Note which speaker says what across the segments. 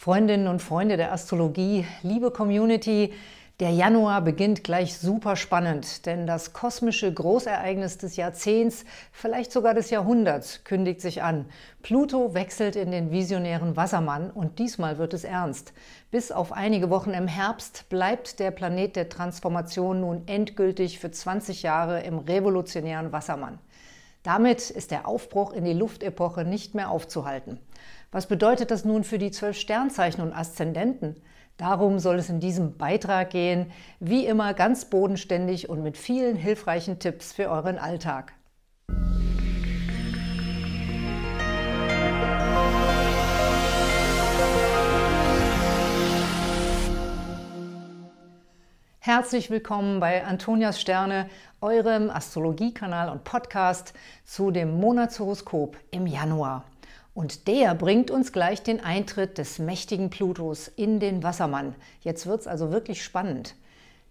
Speaker 1: Freundinnen und Freunde der Astrologie, liebe Community, der Januar beginnt gleich super spannend, denn das kosmische Großereignis des Jahrzehnts, vielleicht sogar des Jahrhunderts, kündigt sich an. Pluto wechselt in den visionären Wassermann und diesmal wird es ernst. Bis auf einige Wochen im Herbst bleibt der Planet der Transformation nun endgültig für 20 Jahre im revolutionären Wassermann. Damit ist der Aufbruch in die Luftepoche nicht mehr aufzuhalten. Was bedeutet das nun für die zwölf Sternzeichen und Aszendenten? Darum soll es in diesem Beitrag gehen, wie immer ganz bodenständig und mit vielen hilfreichen Tipps für euren Alltag. Herzlich willkommen bei Antonias Sterne, eurem Astrologiekanal und Podcast zu dem Monatshoroskop im Januar. Und der bringt uns gleich den Eintritt des mächtigen Plutos in den Wassermann. Jetzt wird es also wirklich spannend.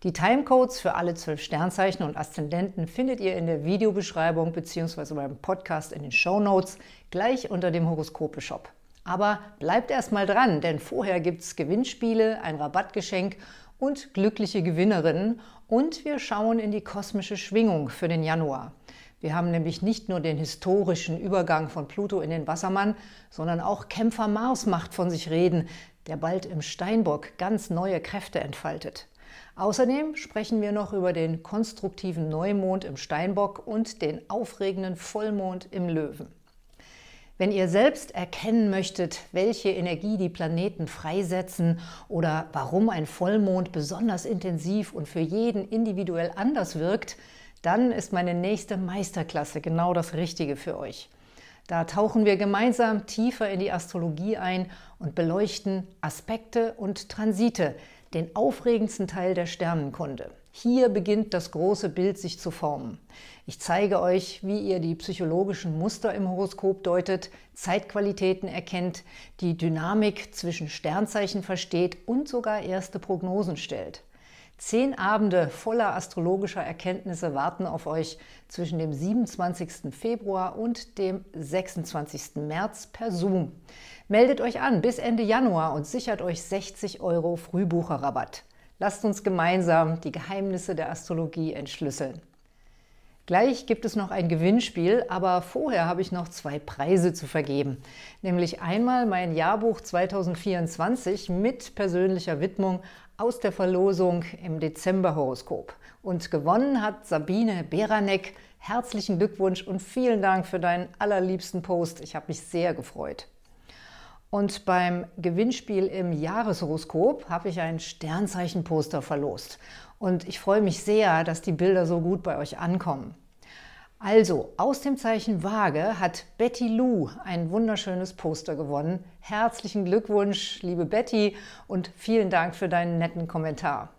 Speaker 1: Die Timecodes für alle zwölf Sternzeichen und Aszendenten findet ihr in der Videobeschreibung bzw. beim Podcast in den Show Notes gleich unter dem Horoskope-Shop. Aber bleibt erstmal dran, denn vorher gibt es Gewinnspiele, ein Rabattgeschenk und glückliche Gewinnerinnen und wir schauen in die kosmische Schwingung für den Januar. Wir haben nämlich nicht nur den historischen Übergang von Pluto in den Wassermann, sondern auch Kämpfer Mars macht von sich reden, der bald im Steinbock ganz neue Kräfte entfaltet. Außerdem sprechen wir noch über den konstruktiven Neumond im Steinbock und den aufregenden Vollmond im Löwen. Wenn ihr selbst erkennen möchtet, welche Energie die Planeten freisetzen oder warum ein Vollmond besonders intensiv und für jeden individuell anders wirkt, dann ist meine nächste Meisterklasse genau das Richtige für euch. Da tauchen wir gemeinsam tiefer in die Astrologie ein und beleuchten Aspekte und Transite, den aufregendsten Teil der Sternenkunde. Hier beginnt das große Bild sich zu formen. Ich zeige euch, wie ihr die psychologischen Muster im Horoskop deutet, Zeitqualitäten erkennt, die Dynamik zwischen Sternzeichen versteht und sogar erste Prognosen stellt. Zehn Abende voller astrologischer Erkenntnisse warten auf euch zwischen dem 27. Februar und dem 26. März per Zoom. Meldet euch an bis Ende Januar und sichert euch 60 Euro Frühbucherrabatt. Lasst uns gemeinsam die Geheimnisse der Astrologie entschlüsseln. Gleich gibt es noch ein Gewinnspiel, aber vorher habe ich noch zwei Preise zu vergeben. Nämlich einmal mein Jahrbuch 2024 mit persönlicher Widmung aus der Verlosung im Dezemberhoroskop. Und gewonnen hat Sabine Beranek. Herzlichen Glückwunsch und vielen Dank für deinen allerliebsten Post. Ich habe mich sehr gefreut. Und beim Gewinnspiel im Jahreshoroskop habe ich ein Sternzeichenposter verlost. Und ich freue mich sehr, dass die Bilder so gut bei euch ankommen. Also, aus dem Zeichen Waage hat Betty Lou ein wunderschönes Poster gewonnen. Herzlichen Glückwunsch, liebe Betty, und vielen Dank für deinen netten Kommentar.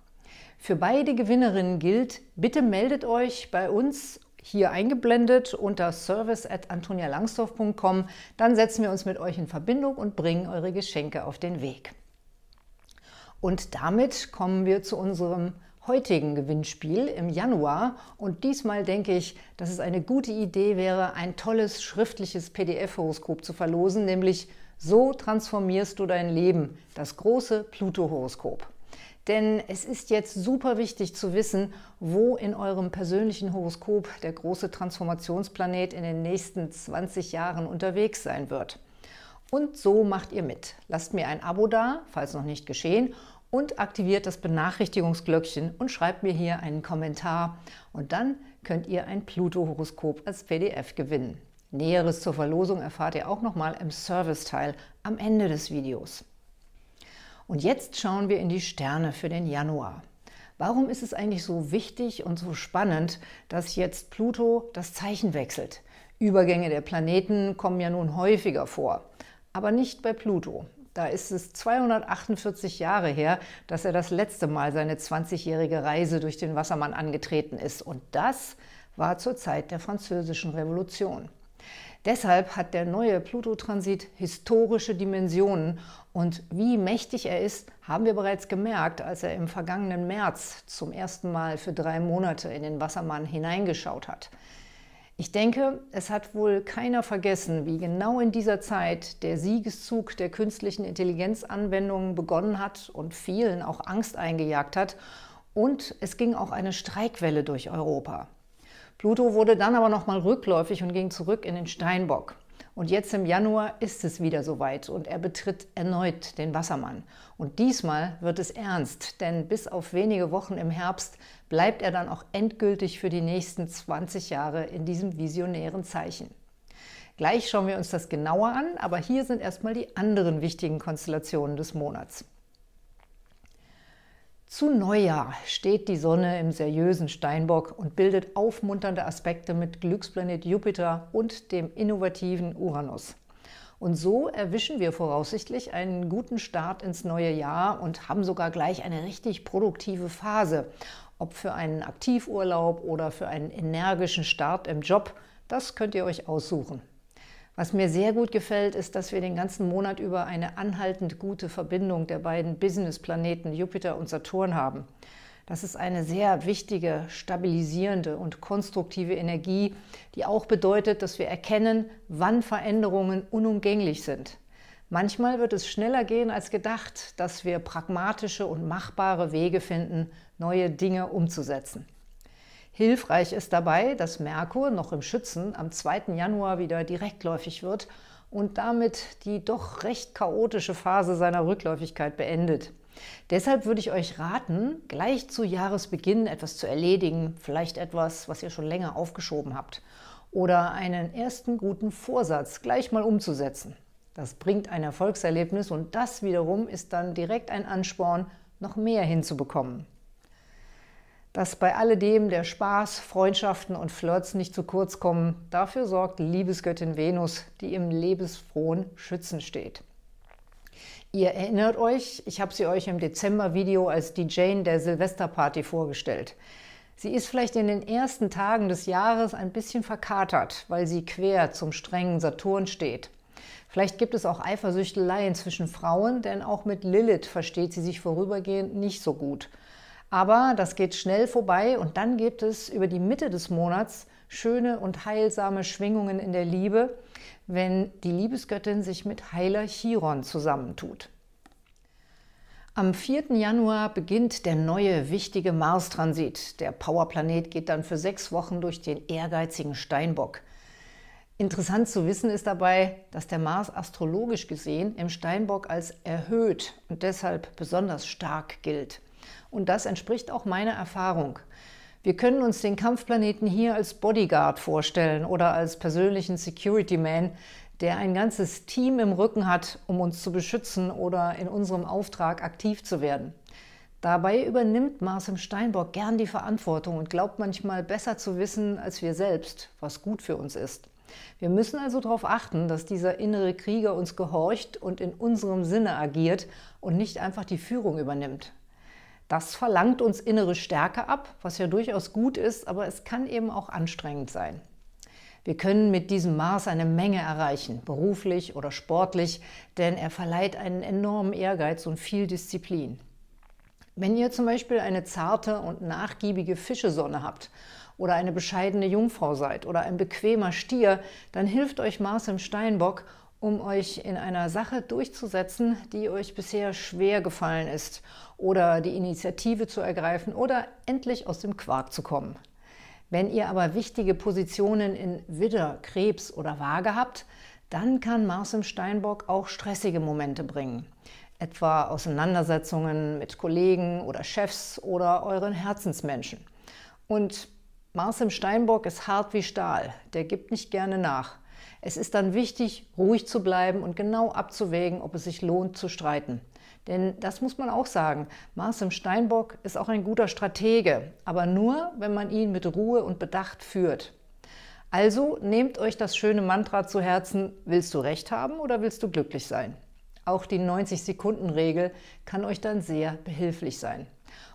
Speaker 1: Für beide Gewinnerinnen gilt, bitte meldet euch bei uns hier eingeblendet unter service at antonialangsdorf.com. Dann setzen wir uns mit euch in Verbindung und bringen eure Geschenke auf den Weg. Und damit kommen wir zu unserem heutigen Gewinnspiel im Januar. Und diesmal denke ich, dass es eine gute Idee wäre, ein tolles schriftliches PDF-Horoskop zu verlosen, nämlich So transformierst du dein Leben, das große Pluto-Horoskop. Denn es ist jetzt super wichtig zu wissen, wo in eurem persönlichen Horoskop der große Transformationsplanet in den nächsten 20 Jahren unterwegs sein wird. Und so macht ihr mit. Lasst mir ein Abo da, falls noch nicht geschehen, und aktiviert das Benachrichtigungsglöckchen und schreibt mir hier einen Kommentar. Und dann könnt ihr ein Pluto-Horoskop als PDF gewinnen. Näheres zur Verlosung erfahrt ihr auch nochmal im Serviceteil am Ende des Videos. Und jetzt schauen wir in die Sterne für den Januar. Warum ist es eigentlich so wichtig und so spannend, dass jetzt Pluto das Zeichen wechselt? Übergänge der Planeten kommen ja nun häufiger vor, aber nicht bei Pluto. Da ist es 248 Jahre her, dass er das letzte Mal seine 20-jährige Reise durch den Wassermann angetreten ist. Und das war zur Zeit der Französischen Revolution. Deshalb hat der neue Pluto-Transit historische Dimensionen und wie mächtig er ist, haben wir bereits gemerkt, als er im vergangenen März zum ersten Mal für drei Monate in den Wassermann hineingeschaut hat. Ich denke, es hat wohl keiner vergessen, wie genau in dieser Zeit der Siegeszug der künstlichen Intelligenzanwendungen begonnen hat und vielen auch Angst eingejagt hat. Und es ging auch eine Streikwelle durch Europa. Pluto wurde dann aber nochmal rückläufig und ging zurück in den Steinbock. Und jetzt im Januar ist es wieder soweit und er betritt erneut den Wassermann. Und diesmal wird es ernst, denn bis auf wenige Wochen im Herbst bleibt er dann auch endgültig für die nächsten 20 Jahre in diesem visionären Zeichen. Gleich schauen wir uns das genauer an, aber hier sind erstmal die anderen wichtigen Konstellationen des Monats. Zu Neujahr steht die Sonne im seriösen Steinbock und bildet aufmunternde Aspekte mit Glücksplanet Jupiter und dem innovativen Uranus. Und so erwischen wir voraussichtlich einen guten Start ins neue Jahr und haben sogar gleich eine richtig produktive Phase. Ob für einen Aktivurlaub oder für einen energischen Start im Job, das könnt ihr euch aussuchen. Was mir sehr gut gefällt, ist, dass wir den ganzen Monat über eine anhaltend gute Verbindung der beiden Business-Planeten Jupiter und Saturn haben. Das ist eine sehr wichtige, stabilisierende und konstruktive Energie, die auch bedeutet, dass wir erkennen, wann Veränderungen unumgänglich sind. Manchmal wird es schneller gehen als gedacht, dass wir pragmatische und machbare Wege finden, neue Dinge umzusetzen. Hilfreich ist dabei, dass Merkur noch im Schützen am 2. Januar wieder direktläufig wird und damit die doch recht chaotische Phase seiner Rückläufigkeit beendet. Deshalb würde ich euch raten, gleich zu Jahresbeginn etwas zu erledigen, vielleicht etwas, was ihr schon länger aufgeschoben habt, oder einen ersten guten Vorsatz gleich mal umzusetzen. Das bringt ein Erfolgserlebnis und das wiederum ist dann direkt ein Ansporn, noch mehr hinzubekommen. Dass bei alledem der Spaß, Freundschaften und Flirts nicht zu kurz kommen, dafür sorgt Liebesgöttin Venus, die im lebensfrohen Schützen steht. Ihr erinnert euch, ich habe sie euch im Dezember-Video als die Jane der Silvesterparty vorgestellt. Sie ist vielleicht in den ersten Tagen des Jahres ein bisschen verkatert, weil sie quer zum strengen Saturn steht. Vielleicht gibt es auch Eifersüchteleien zwischen Frauen, denn auch mit Lilith versteht sie sich vorübergehend nicht so gut – aber das geht schnell vorbei und dann gibt es über die Mitte des Monats schöne und heilsame Schwingungen in der Liebe, wenn die Liebesgöttin sich mit Heiler Chiron zusammentut. Am 4. Januar beginnt der neue wichtige Mars-Transit. Der Powerplanet geht dann für sechs Wochen durch den ehrgeizigen Steinbock. Interessant zu wissen ist dabei, dass der Mars astrologisch gesehen im Steinbock als erhöht und deshalb besonders stark gilt. Und das entspricht auch meiner Erfahrung. Wir können uns den Kampfplaneten hier als Bodyguard vorstellen oder als persönlichen Security Man, der ein ganzes Team im Rücken hat, um uns zu beschützen oder in unserem Auftrag aktiv zu werden. Dabei übernimmt Mars im Steinbock gern die Verantwortung und glaubt manchmal besser zu wissen als wir selbst, was gut für uns ist. Wir müssen also darauf achten, dass dieser innere Krieger uns gehorcht und in unserem Sinne agiert und nicht einfach die Führung übernimmt. Das verlangt uns innere Stärke ab, was ja durchaus gut ist, aber es kann eben auch anstrengend sein. Wir können mit diesem Mars eine Menge erreichen, beruflich oder sportlich, denn er verleiht einen enormen Ehrgeiz und viel Disziplin. Wenn ihr zum Beispiel eine zarte und nachgiebige Fischesonne habt oder eine bescheidene Jungfrau seid oder ein bequemer Stier, dann hilft euch Mars im Steinbock, um euch in einer Sache durchzusetzen, die euch bisher schwer gefallen ist oder die Initiative zu ergreifen oder endlich aus dem Quark zu kommen. Wenn ihr aber wichtige Positionen in Widder, Krebs oder Waage habt, dann kann Mars im Steinbock auch stressige Momente bringen. Etwa Auseinandersetzungen mit Kollegen oder Chefs oder euren Herzensmenschen. Und Mars im Steinbock ist hart wie Stahl, der gibt nicht gerne nach. Es ist dann wichtig, ruhig zu bleiben und genau abzuwägen, ob es sich lohnt zu streiten. Denn das muss man auch sagen. Marcel Steinbock ist auch ein guter Stratege, aber nur, wenn man ihn mit Ruhe und Bedacht führt. Also nehmt euch das schöne Mantra zu Herzen, willst du recht haben oder willst du glücklich sein? Auch die 90-Sekunden-Regel kann euch dann sehr behilflich sein.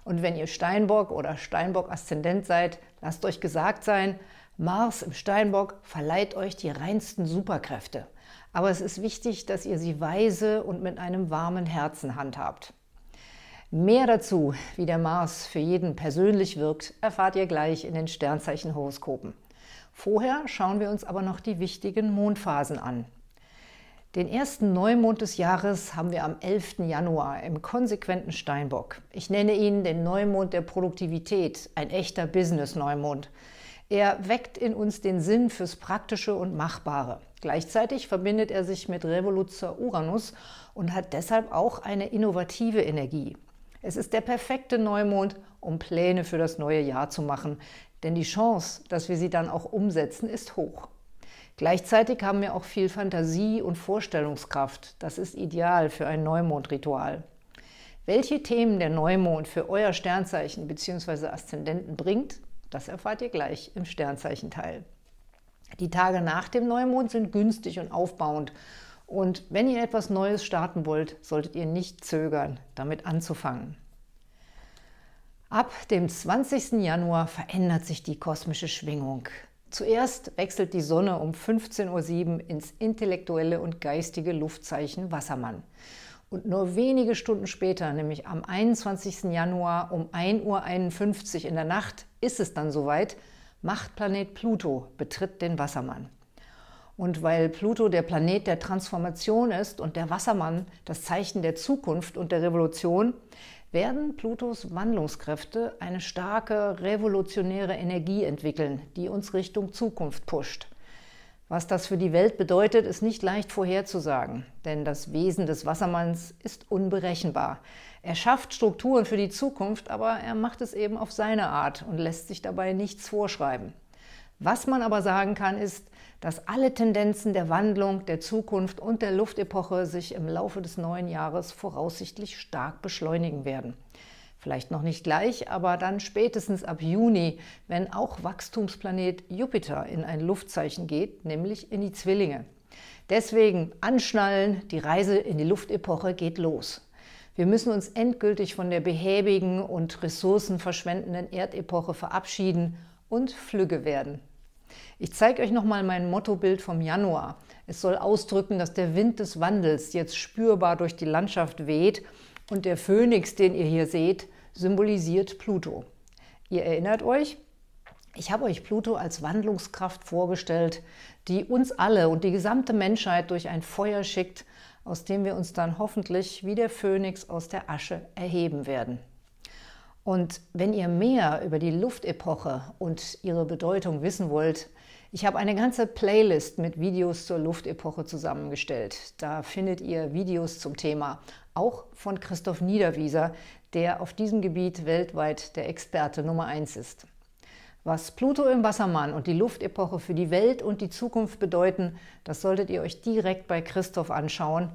Speaker 1: Und wenn ihr Steinbock oder Steinbock-Aszendent seid, lasst euch gesagt sein, Mars im Steinbock verleiht euch die reinsten Superkräfte. Aber es ist wichtig, dass ihr sie weise und mit einem warmen Herzen handhabt. Mehr dazu, wie der Mars für jeden persönlich wirkt, erfahrt ihr gleich in den Sternzeichenhoroskopen. Vorher schauen wir uns aber noch die wichtigen Mondphasen an. Den ersten Neumond des Jahres haben wir am 11. Januar im konsequenten Steinbock. Ich nenne ihn den Neumond der Produktivität, ein echter Business-Neumond. Er weckt in uns den Sinn fürs Praktische und Machbare. Gleichzeitig verbindet er sich mit Revoluzzer Uranus und hat deshalb auch eine innovative Energie. Es ist der perfekte Neumond, um Pläne für das neue Jahr zu machen, denn die Chance, dass wir sie dann auch umsetzen, ist hoch. Gleichzeitig haben wir auch viel Fantasie und Vorstellungskraft. Das ist ideal für ein Neumondritual. Welche Themen der Neumond für euer Sternzeichen bzw. Aszendenten bringt, das erfahrt ihr gleich im Sternzeichenteil. Die Tage nach dem Neumond sind günstig und aufbauend. Und wenn ihr etwas Neues starten wollt, solltet ihr nicht zögern, damit anzufangen. Ab dem 20. Januar verändert sich die kosmische Schwingung. Zuerst wechselt die Sonne um 15.07 Uhr ins intellektuelle und geistige Luftzeichen Wassermann. Und nur wenige Stunden später, nämlich am 21. Januar um 1.51 Uhr in der Nacht, ist es dann soweit, Machtplanet Pluto betritt den Wassermann. Und weil Pluto der Planet der Transformation ist und der Wassermann das Zeichen der Zukunft und der Revolution, werden Plutos Wandlungskräfte eine starke revolutionäre Energie entwickeln, die uns Richtung Zukunft pusht. Was das für die Welt bedeutet, ist nicht leicht vorherzusagen, denn das Wesen des Wassermanns ist unberechenbar. Er schafft Strukturen für die Zukunft, aber er macht es eben auf seine Art und lässt sich dabei nichts vorschreiben. Was man aber sagen kann, ist, dass alle Tendenzen der Wandlung, der Zukunft und der Luftepoche sich im Laufe des neuen Jahres voraussichtlich stark beschleunigen werden. Vielleicht noch nicht gleich, aber dann spätestens ab Juni, wenn auch Wachstumsplanet Jupiter in ein Luftzeichen geht, nämlich in die Zwillinge. Deswegen anschnallen, die Reise in die Luftepoche geht los. Wir müssen uns endgültig von der behäbigen und ressourcenverschwendenden Erdepoche verabschieden und flügge werden. Ich zeige euch nochmal mein Mottobild vom Januar. Es soll ausdrücken, dass der Wind des Wandels jetzt spürbar durch die Landschaft weht und der Phönix, den ihr hier seht, symbolisiert Pluto. Ihr erinnert euch, ich habe euch Pluto als Wandlungskraft vorgestellt, die uns alle und die gesamte Menschheit durch ein Feuer schickt, aus dem wir uns dann hoffentlich wie der Phönix aus der Asche erheben werden. Und wenn ihr mehr über die Luftepoche und ihre Bedeutung wissen wollt, ich habe eine ganze Playlist mit Videos zur Luftepoche zusammengestellt. Da findet ihr Videos zum Thema, auch von Christoph Niederwieser, der auf diesem Gebiet weltweit der Experte Nummer 1 ist. Was Pluto im Wassermann und die Luftepoche für die Welt und die Zukunft bedeuten, das solltet ihr euch direkt bei Christoph anschauen.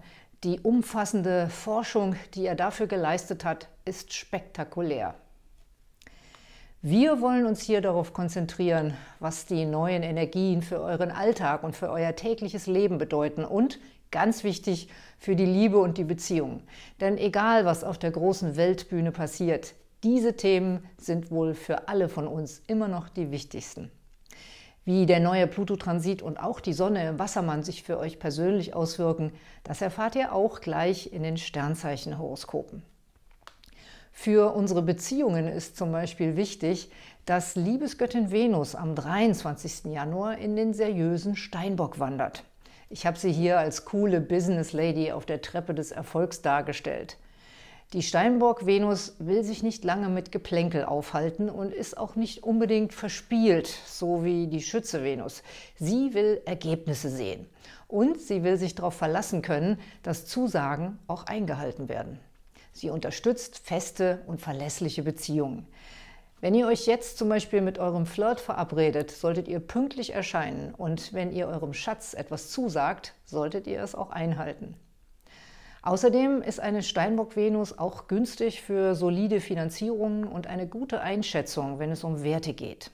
Speaker 1: Die umfassende Forschung, die er dafür geleistet hat, ist spektakulär. Wir wollen uns hier darauf konzentrieren, was die neuen Energien für euren Alltag und für euer tägliches Leben bedeuten und, ganz wichtig, für die Liebe und die Beziehung. Denn egal, was auf der großen Weltbühne passiert, diese Themen sind wohl für alle von uns immer noch die wichtigsten. Wie der neue Pluto-Transit und auch die Sonne im Wassermann sich für euch persönlich auswirken, das erfahrt ihr auch gleich in den Sternzeichenhoroskopen. Für unsere Beziehungen ist zum Beispiel wichtig, dass Liebesgöttin Venus am 23. Januar in den seriösen Steinbock wandert. Ich habe sie hier als coole Business Lady auf der Treppe des Erfolgs dargestellt. Die Steinbock-Venus will sich nicht lange mit Geplänkel aufhalten und ist auch nicht unbedingt verspielt, so wie die Schütze-Venus. Sie will Ergebnisse sehen und sie will sich darauf verlassen können, dass Zusagen auch eingehalten werden. Sie unterstützt feste und verlässliche Beziehungen. Wenn ihr euch jetzt zum Beispiel mit eurem Flirt verabredet, solltet ihr pünktlich erscheinen und wenn ihr eurem Schatz etwas zusagt, solltet ihr es auch einhalten. Außerdem ist eine Steinbock-Venus auch günstig für solide Finanzierungen und eine gute Einschätzung, wenn es um Werte geht.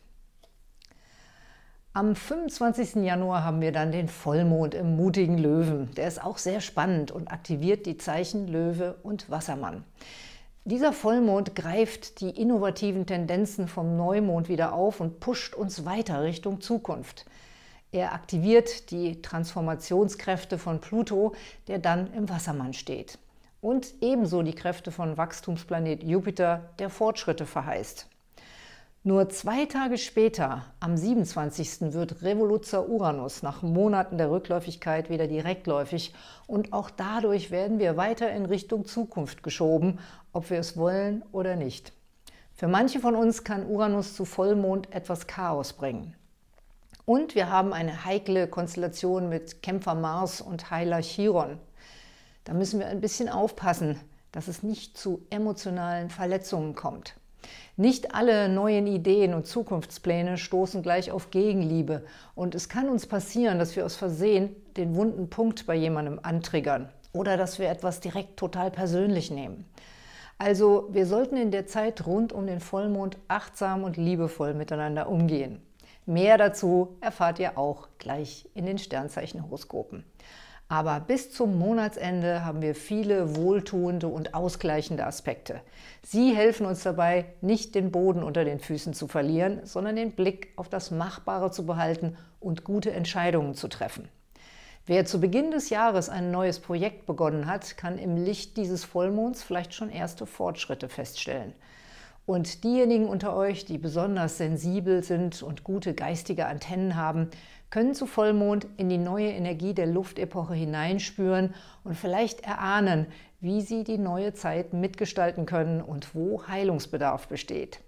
Speaker 1: Am 25. Januar haben wir dann den Vollmond im mutigen Löwen. Der ist auch sehr spannend und aktiviert die Zeichen Löwe und Wassermann. Dieser Vollmond greift die innovativen Tendenzen vom Neumond wieder auf und pusht uns weiter Richtung Zukunft. Er aktiviert die Transformationskräfte von Pluto, der dann im Wassermann steht. Und ebenso die Kräfte von Wachstumsplanet Jupiter, der Fortschritte verheißt. Nur zwei Tage später, am 27. wird Revoluzer Uranus nach Monaten der Rückläufigkeit wieder direktläufig und auch dadurch werden wir weiter in Richtung Zukunft geschoben, ob wir es wollen oder nicht. Für manche von uns kann Uranus zu Vollmond etwas Chaos bringen. Und wir haben eine heikle Konstellation mit Kämpfer Mars und Heiler Chiron. Da müssen wir ein bisschen aufpassen, dass es nicht zu emotionalen Verletzungen kommt. Nicht alle neuen Ideen und Zukunftspläne stoßen gleich auf Gegenliebe und es kann uns passieren, dass wir aus Versehen den wunden Punkt bei jemandem antriggern oder dass wir etwas direkt total persönlich nehmen. Also wir sollten in der Zeit rund um den Vollmond achtsam und liebevoll miteinander umgehen. Mehr dazu erfahrt ihr auch gleich in den Sternzeichenhoroskopen. Aber bis zum Monatsende haben wir viele wohltuende und ausgleichende Aspekte. Sie helfen uns dabei, nicht den Boden unter den Füßen zu verlieren, sondern den Blick auf das Machbare zu behalten und gute Entscheidungen zu treffen. Wer zu Beginn des Jahres ein neues Projekt begonnen hat, kann im Licht dieses Vollmonds vielleicht schon erste Fortschritte feststellen. Und diejenigen unter euch, die besonders sensibel sind und gute geistige Antennen haben, können zu Vollmond in die neue Energie der Luftepoche hineinspüren und vielleicht erahnen, wie sie die neue Zeit mitgestalten können und wo Heilungsbedarf besteht.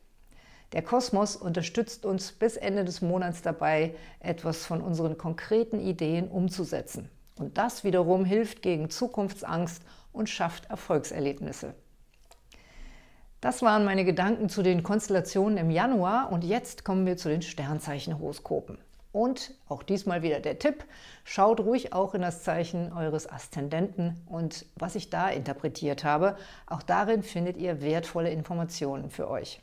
Speaker 1: Der Kosmos unterstützt uns bis Ende des Monats dabei, etwas von unseren konkreten Ideen umzusetzen. Und das wiederum hilft gegen Zukunftsangst und schafft Erfolgserlebnisse. Das waren meine Gedanken zu den Konstellationen im Januar und jetzt kommen wir zu den Sternzeichenhoroskopen. Und auch diesmal wieder der Tipp, schaut ruhig auch in das Zeichen eures Aszendenten und was ich da interpretiert habe. Auch darin findet ihr wertvolle Informationen für euch.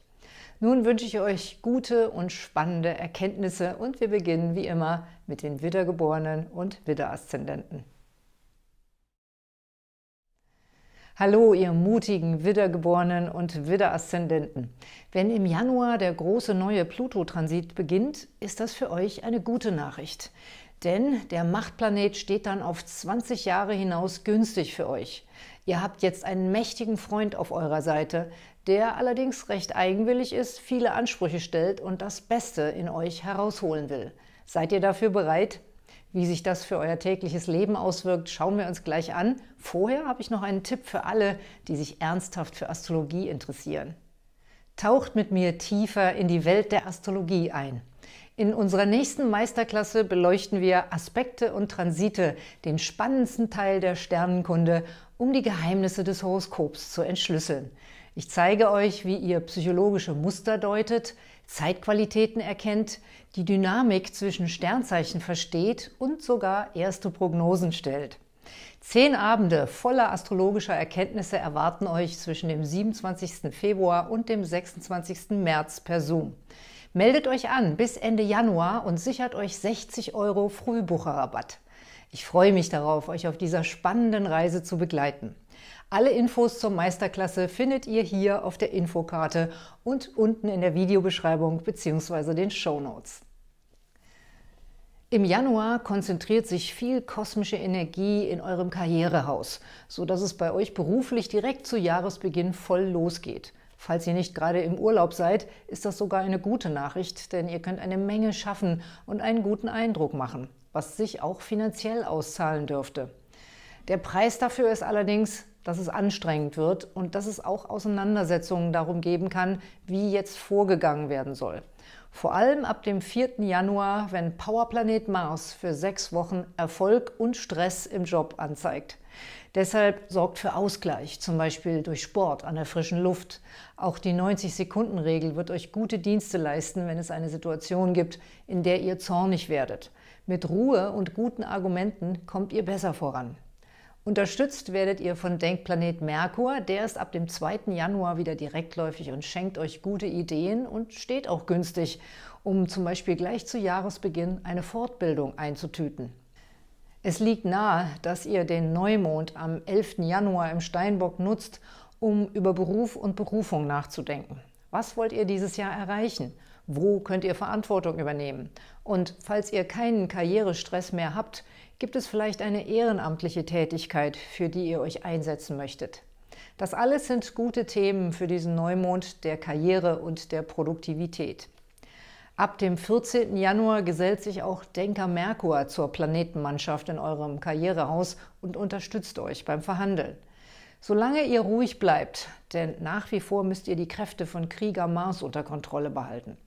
Speaker 1: Nun wünsche ich euch gute und spannende Erkenntnisse und wir beginnen wie immer mit den Wiedergeborenen und Wiederaszendenten. Hallo, ihr mutigen Wiedergeborenen und Wiederaszendenten. Wenn im Januar der große neue Pluto-Transit beginnt, ist das für euch eine gute Nachricht. Denn der Machtplanet steht dann auf 20 Jahre hinaus günstig für euch. Ihr habt jetzt einen mächtigen Freund auf eurer Seite, der allerdings recht eigenwillig ist, viele Ansprüche stellt und das Beste in euch herausholen will. Seid ihr dafür bereit? Wie sich das für euer tägliches Leben auswirkt, schauen wir uns gleich an. Vorher habe ich noch einen Tipp für alle, die sich ernsthaft für Astrologie interessieren. Taucht mit mir tiefer in die Welt der Astrologie ein. In unserer nächsten Meisterklasse beleuchten wir Aspekte und Transite, den spannendsten Teil der Sternenkunde, um die Geheimnisse des Horoskops zu entschlüsseln. Ich zeige euch, wie ihr psychologische Muster deutet, Zeitqualitäten erkennt, die Dynamik zwischen Sternzeichen versteht und sogar erste Prognosen stellt. Zehn Abende voller astrologischer Erkenntnisse erwarten euch zwischen dem 27. Februar und dem 26. März per Zoom. Meldet euch an bis Ende Januar und sichert euch 60 Euro Frühbucherrabatt. Ich freue mich darauf, euch auf dieser spannenden Reise zu begleiten. Alle Infos zur Meisterklasse findet ihr hier auf der Infokarte und unten in der Videobeschreibung bzw. den Show Notes. Im Januar konzentriert sich viel kosmische Energie in eurem Karrierehaus, sodass es bei euch beruflich direkt zu Jahresbeginn voll losgeht. Falls ihr nicht gerade im Urlaub seid, ist das sogar eine gute Nachricht, denn ihr könnt eine Menge schaffen und einen guten Eindruck machen, was sich auch finanziell auszahlen dürfte. Der Preis dafür ist allerdings, dass es anstrengend wird und dass es auch Auseinandersetzungen darum geben kann, wie jetzt vorgegangen werden soll. Vor allem ab dem 4. Januar, wenn Powerplanet Mars für sechs Wochen Erfolg und Stress im Job anzeigt. Deshalb sorgt für Ausgleich, zum Beispiel durch Sport an der frischen Luft. Auch die 90-Sekunden-Regel wird euch gute Dienste leisten, wenn es eine Situation gibt, in der ihr zornig werdet. Mit Ruhe und guten Argumenten kommt ihr besser voran. Unterstützt werdet ihr von Denkplanet Merkur. Der ist ab dem 2. Januar wieder direktläufig und schenkt euch gute Ideen und steht auch günstig, um zum Beispiel gleich zu Jahresbeginn eine Fortbildung einzutüten. Es liegt nahe, dass ihr den Neumond am 11. Januar im Steinbock nutzt, um über Beruf und Berufung nachzudenken. Was wollt ihr dieses Jahr erreichen? Wo könnt ihr Verantwortung übernehmen? Und falls ihr keinen Karrierestress mehr habt, Gibt es vielleicht eine ehrenamtliche Tätigkeit, für die ihr euch einsetzen möchtet? Das alles sind gute Themen für diesen Neumond der Karriere und der Produktivität. Ab dem 14. Januar gesellt sich auch Denker Merkur zur Planetenmannschaft in eurem Karrierehaus und unterstützt euch beim Verhandeln. Solange ihr ruhig bleibt, denn nach wie vor müsst ihr die Kräfte von Krieger Mars unter Kontrolle behalten.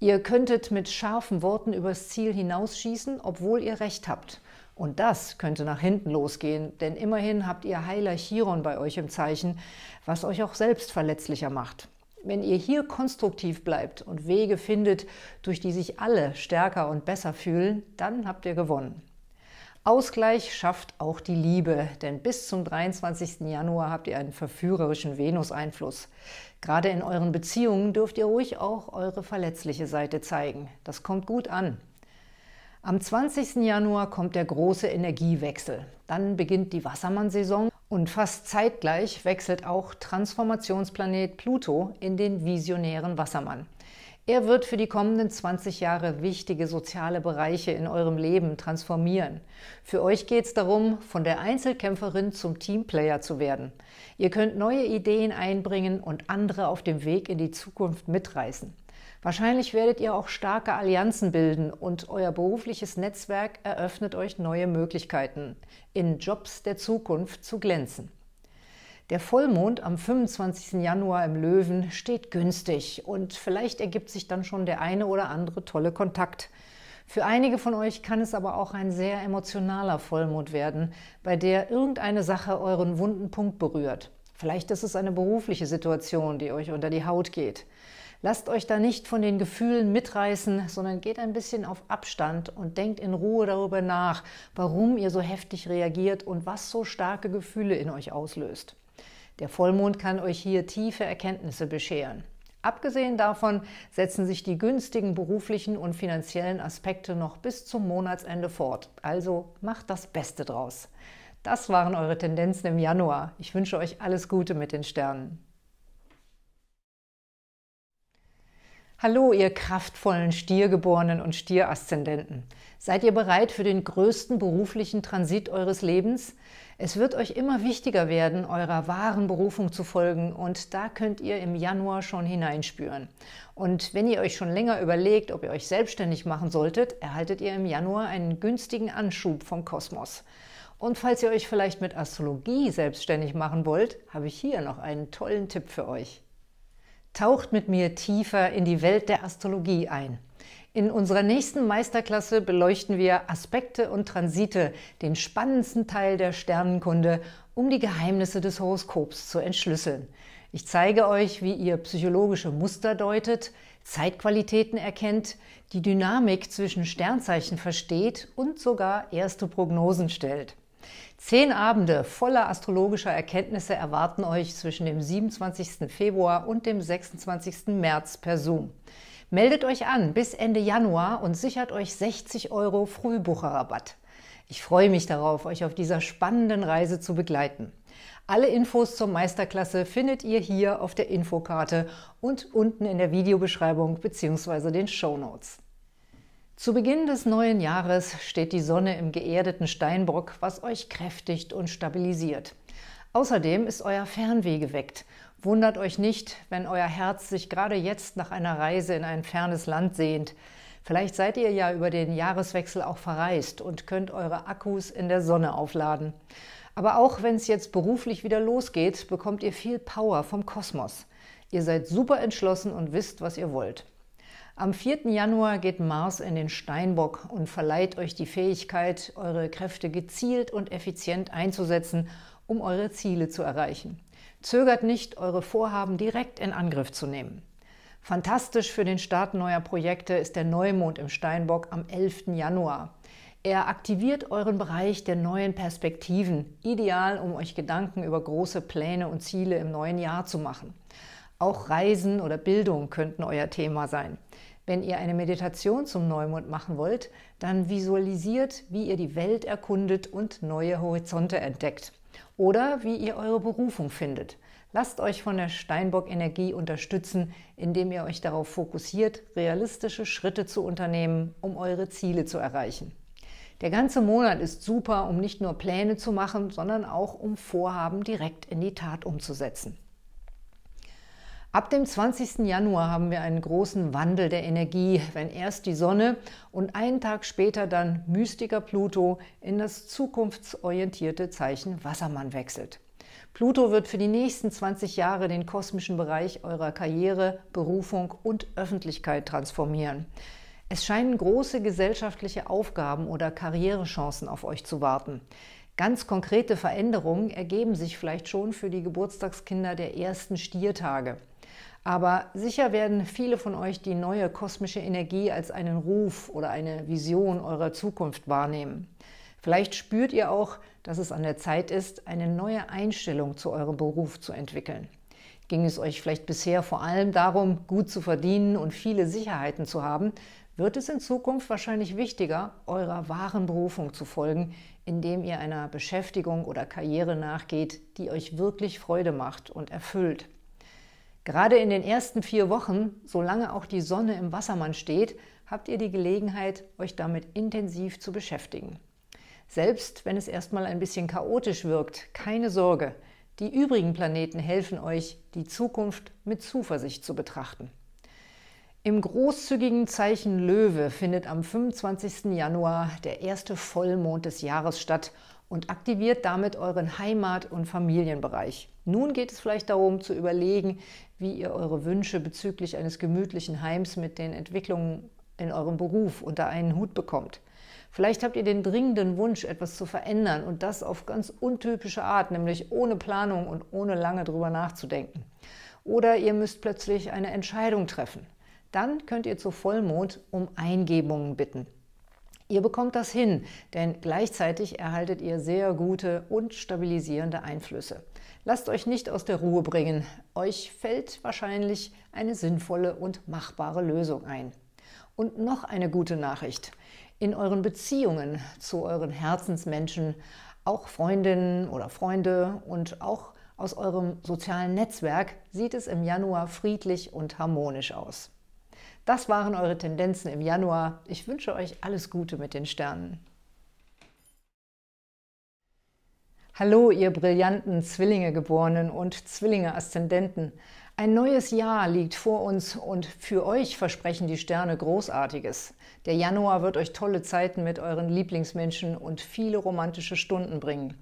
Speaker 1: Ihr könntet mit scharfen Worten übers Ziel hinausschießen, obwohl ihr recht habt. Und das könnte nach hinten losgehen, denn immerhin habt ihr Heiler Chiron bei euch im Zeichen, was euch auch selbst verletzlicher macht. Wenn ihr hier konstruktiv bleibt und Wege findet, durch die sich alle stärker und besser fühlen, dann habt ihr gewonnen. Ausgleich schafft auch die Liebe, denn bis zum 23. Januar habt ihr einen verführerischen Venus-Einfluss. Gerade in euren Beziehungen dürft ihr ruhig auch eure verletzliche Seite zeigen. Das kommt gut an. Am 20. Januar kommt der große Energiewechsel. Dann beginnt die Wassermann-Saison und fast zeitgleich wechselt auch Transformationsplanet Pluto in den visionären Wassermann. Er wird für die kommenden 20 Jahre wichtige soziale Bereiche in eurem Leben transformieren. Für euch geht es darum, von der Einzelkämpferin zum Teamplayer zu werden. Ihr könnt neue Ideen einbringen und andere auf dem Weg in die Zukunft mitreißen. Wahrscheinlich werdet ihr auch starke Allianzen bilden und euer berufliches Netzwerk eröffnet euch neue Möglichkeiten, in Jobs der Zukunft zu glänzen. Der Vollmond am 25. Januar im Löwen steht günstig und vielleicht ergibt sich dann schon der eine oder andere tolle Kontakt. Für einige von euch kann es aber auch ein sehr emotionaler Vollmond werden, bei der irgendeine Sache euren wunden Punkt berührt. Vielleicht ist es eine berufliche Situation, die euch unter die Haut geht. Lasst euch da nicht von den Gefühlen mitreißen, sondern geht ein bisschen auf Abstand und denkt in Ruhe darüber nach, warum ihr so heftig reagiert und was so starke Gefühle in euch auslöst. Der Vollmond kann euch hier tiefe Erkenntnisse bescheren. Abgesehen davon setzen sich die günstigen beruflichen und finanziellen Aspekte noch bis zum Monatsende fort. Also macht das Beste draus. Das waren eure Tendenzen im Januar. Ich wünsche euch alles Gute mit den Sternen. Hallo, ihr kraftvollen Stiergeborenen und Stieraszendenten. Seid ihr bereit für den größten beruflichen Transit eures Lebens? Es wird euch immer wichtiger werden, eurer wahren Berufung zu folgen und da könnt ihr im Januar schon hineinspüren. Und wenn ihr euch schon länger überlegt, ob ihr euch selbstständig machen solltet, erhaltet ihr im Januar einen günstigen Anschub vom Kosmos. Und falls ihr euch vielleicht mit Astrologie selbstständig machen wollt, habe ich hier noch einen tollen Tipp für euch. Taucht mit mir tiefer in die Welt der Astrologie ein. In unserer nächsten Meisterklasse beleuchten wir Aspekte und Transite, den spannendsten Teil der Sternenkunde, um die Geheimnisse des Horoskops zu entschlüsseln. Ich zeige euch, wie ihr psychologische Muster deutet, Zeitqualitäten erkennt, die Dynamik zwischen Sternzeichen versteht und sogar erste Prognosen stellt. Zehn Abende voller astrologischer Erkenntnisse erwarten euch zwischen dem 27. Februar und dem 26. März per Zoom. Meldet euch an bis Ende Januar und sichert euch 60 Euro Frühbucherrabatt. Ich freue mich darauf, euch auf dieser spannenden Reise zu begleiten. Alle Infos zur Meisterklasse findet ihr hier auf der Infokarte und unten in der Videobeschreibung bzw. den Show Notes. Zu Beginn des neuen Jahres steht die Sonne im geerdeten Steinbock, was euch kräftigt und stabilisiert. Außerdem ist euer Fernweh geweckt. Wundert euch nicht, wenn euer Herz sich gerade jetzt nach einer Reise in ein fernes Land sehnt. Vielleicht seid ihr ja über den Jahreswechsel auch verreist und könnt eure Akkus in der Sonne aufladen. Aber auch wenn es jetzt beruflich wieder losgeht, bekommt ihr viel Power vom Kosmos. Ihr seid super entschlossen und wisst, was ihr wollt. Am 4. Januar geht Mars in den Steinbock und verleiht euch die Fähigkeit, eure Kräfte gezielt und effizient einzusetzen, um eure Ziele zu erreichen. Zögert nicht, eure Vorhaben direkt in Angriff zu nehmen. Fantastisch für den Start neuer Projekte ist der Neumond im Steinbock am 11. Januar. Er aktiviert euren Bereich der neuen Perspektiven, ideal, um euch Gedanken über große Pläne und Ziele im neuen Jahr zu machen. Auch Reisen oder Bildung könnten euer Thema sein. Wenn ihr eine Meditation zum Neumond machen wollt, dann visualisiert, wie ihr die Welt erkundet und neue Horizonte entdeckt. Oder wie ihr eure Berufung findet. Lasst euch von der Steinbock-Energie unterstützen, indem ihr euch darauf fokussiert, realistische Schritte zu unternehmen, um eure Ziele zu erreichen. Der ganze Monat ist super, um nicht nur Pläne zu machen, sondern auch um Vorhaben direkt in die Tat umzusetzen. Ab dem 20. Januar haben wir einen großen Wandel der Energie, wenn erst die Sonne und einen Tag später dann Mystiker Pluto in das zukunftsorientierte Zeichen Wassermann wechselt. Pluto wird für die nächsten 20 Jahre den kosmischen Bereich eurer Karriere, Berufung und Öffentlichkeit transformieren. Es scheinen große gesellschaftliche Aufgaben oder Karrierechancen auf euch zu warten. Ganz konkrete Veränderungen ergeben sich vielleicht schon für die Geburtstagskinder der ersten Stiertage. Aber sicher werden viele von euch die neue kosmische Energie als einen Ruf oder eine Vision eurer Zukunft wahrnehmen. Vielleicht spürt ihr auch, dass es an der Zeit ist, eine neue Einstellung zu eurem Beruf zu entwickeln. Ging es euch vielleicht bisher vor allem darum, gut zu verdienen und viele Sicherheiten zu haben, wird es in Zukunft wahrscheinlich wichtiger, eurer wahren Berufung zu folgen, indem ihr einer Beschäftigung oder Karriere nachgeht, die euch wirklich Freude macht und erfüllt. Gerade in den ersten vier Wochen, solange auch die Sonne im Wassermann steht, habt ihr die Gelegenheit, euch damit intensiv zu beschäftigen. Selbst wenn es erstmal ein bisschen chaotisch wirkt, keine Sorge, die übrigen Planeten helfen euch, die Zukunft mit Zuversicht zu betrachten. Im großzügigen Zeichen Löwe findet am 25. Januar der erste Vollmond des Jahres statt und aktiviert damit euren Heimat- und Familienbereich. Nun geht es vielleicht darum zu überlegen, wie ihr eure Wünsche bezüglich eines gemütlichen Heims mit den Entwicklungen in eurem Beruf unter einen Hut bekommt. Vielleicht habt ihr den dringenden Wunsch, etwas zu verändern und das auf ganz untypische Art, nämlich ohne Planung und ohne lange drüber nachzudenken. Oder ihr müsst plötzlich eine Entscheidung treffen. Dann könnt ihr zu Vollmond um Eingebungen bitten. Ihr bekommt das hin, denn gleichzeitig erhaltet ihr sehr gute und stabilisierende Einflüsse. Lasst euch nicht aus der Ruhe bringen. Euch fällt wahrscheinlich eine sinnvolle und machbare Lösung ein. Und noch eine gute Nachricht. In euren Beziehungen zu euren Herzensmenschen, auch Freundinnen oder Freunde und auch aus eurem sozialen Netzwerk sieht es im Januar friedlich und harmonisch aus. Das waren eure Tendenzen im Januar. Ich wünsche euch alles Gute mit den Sternen. Hallo, ihr brillanten Zwillinge-Geborenen und Zwillinge-Aszendenten. Ein neues Jahr liegt vor uns und für euch versprechen die Sterne Großartiges. Der Januar wird euch tolle Zeiten mit euren Lieblingsmenschen und viele romantische Stunden bringen.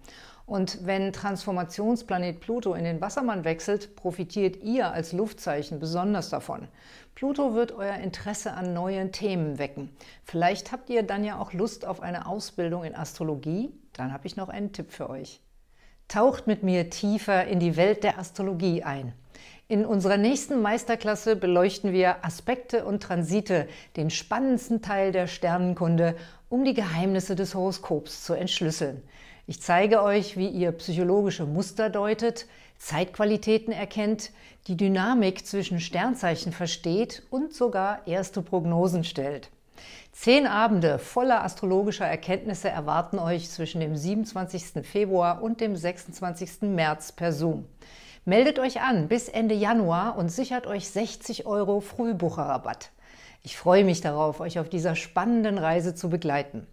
Speaker 1: Und wenn Transformationsplanet Pluto in den Wassermann wechselt, profitiert ihr als Luftzeichen besonders davon. Pluto wird euer Interesse an neuen Themen wecken. Vielleicht habt ihr dann ja auch Lust auf eine Ausbildung in Astrologie. Dann habe ich noch einen Tipp für euch. Taucht mit mir tiefer in die Welt der Astrologie ein. In unserer nächsten Meisterklasse beleuchten wir Aspekte und Transite, den spannendsten Teil der Sternenkunde, um die Geheimnisse des Horoskops zu entschlüsseln. Ich zeige euch, wie ihr psychologische Muster deutet, Zeitqualitäten erkennt, die Dynamik zwischen Sternzeichen versteht und sogar erste Prognosen stellt. Zehn Abende voller astrologischer Erkenntnisse erwarten euch zwischen dem 27. Februar und dem 26. März per Zoom. Meldet euch an bis Ende Januar und sichert euch 60 Euro Frühbucherrabatt. Ich freue mich darauf, euch auf dieser spannenden Reise zu begleiten.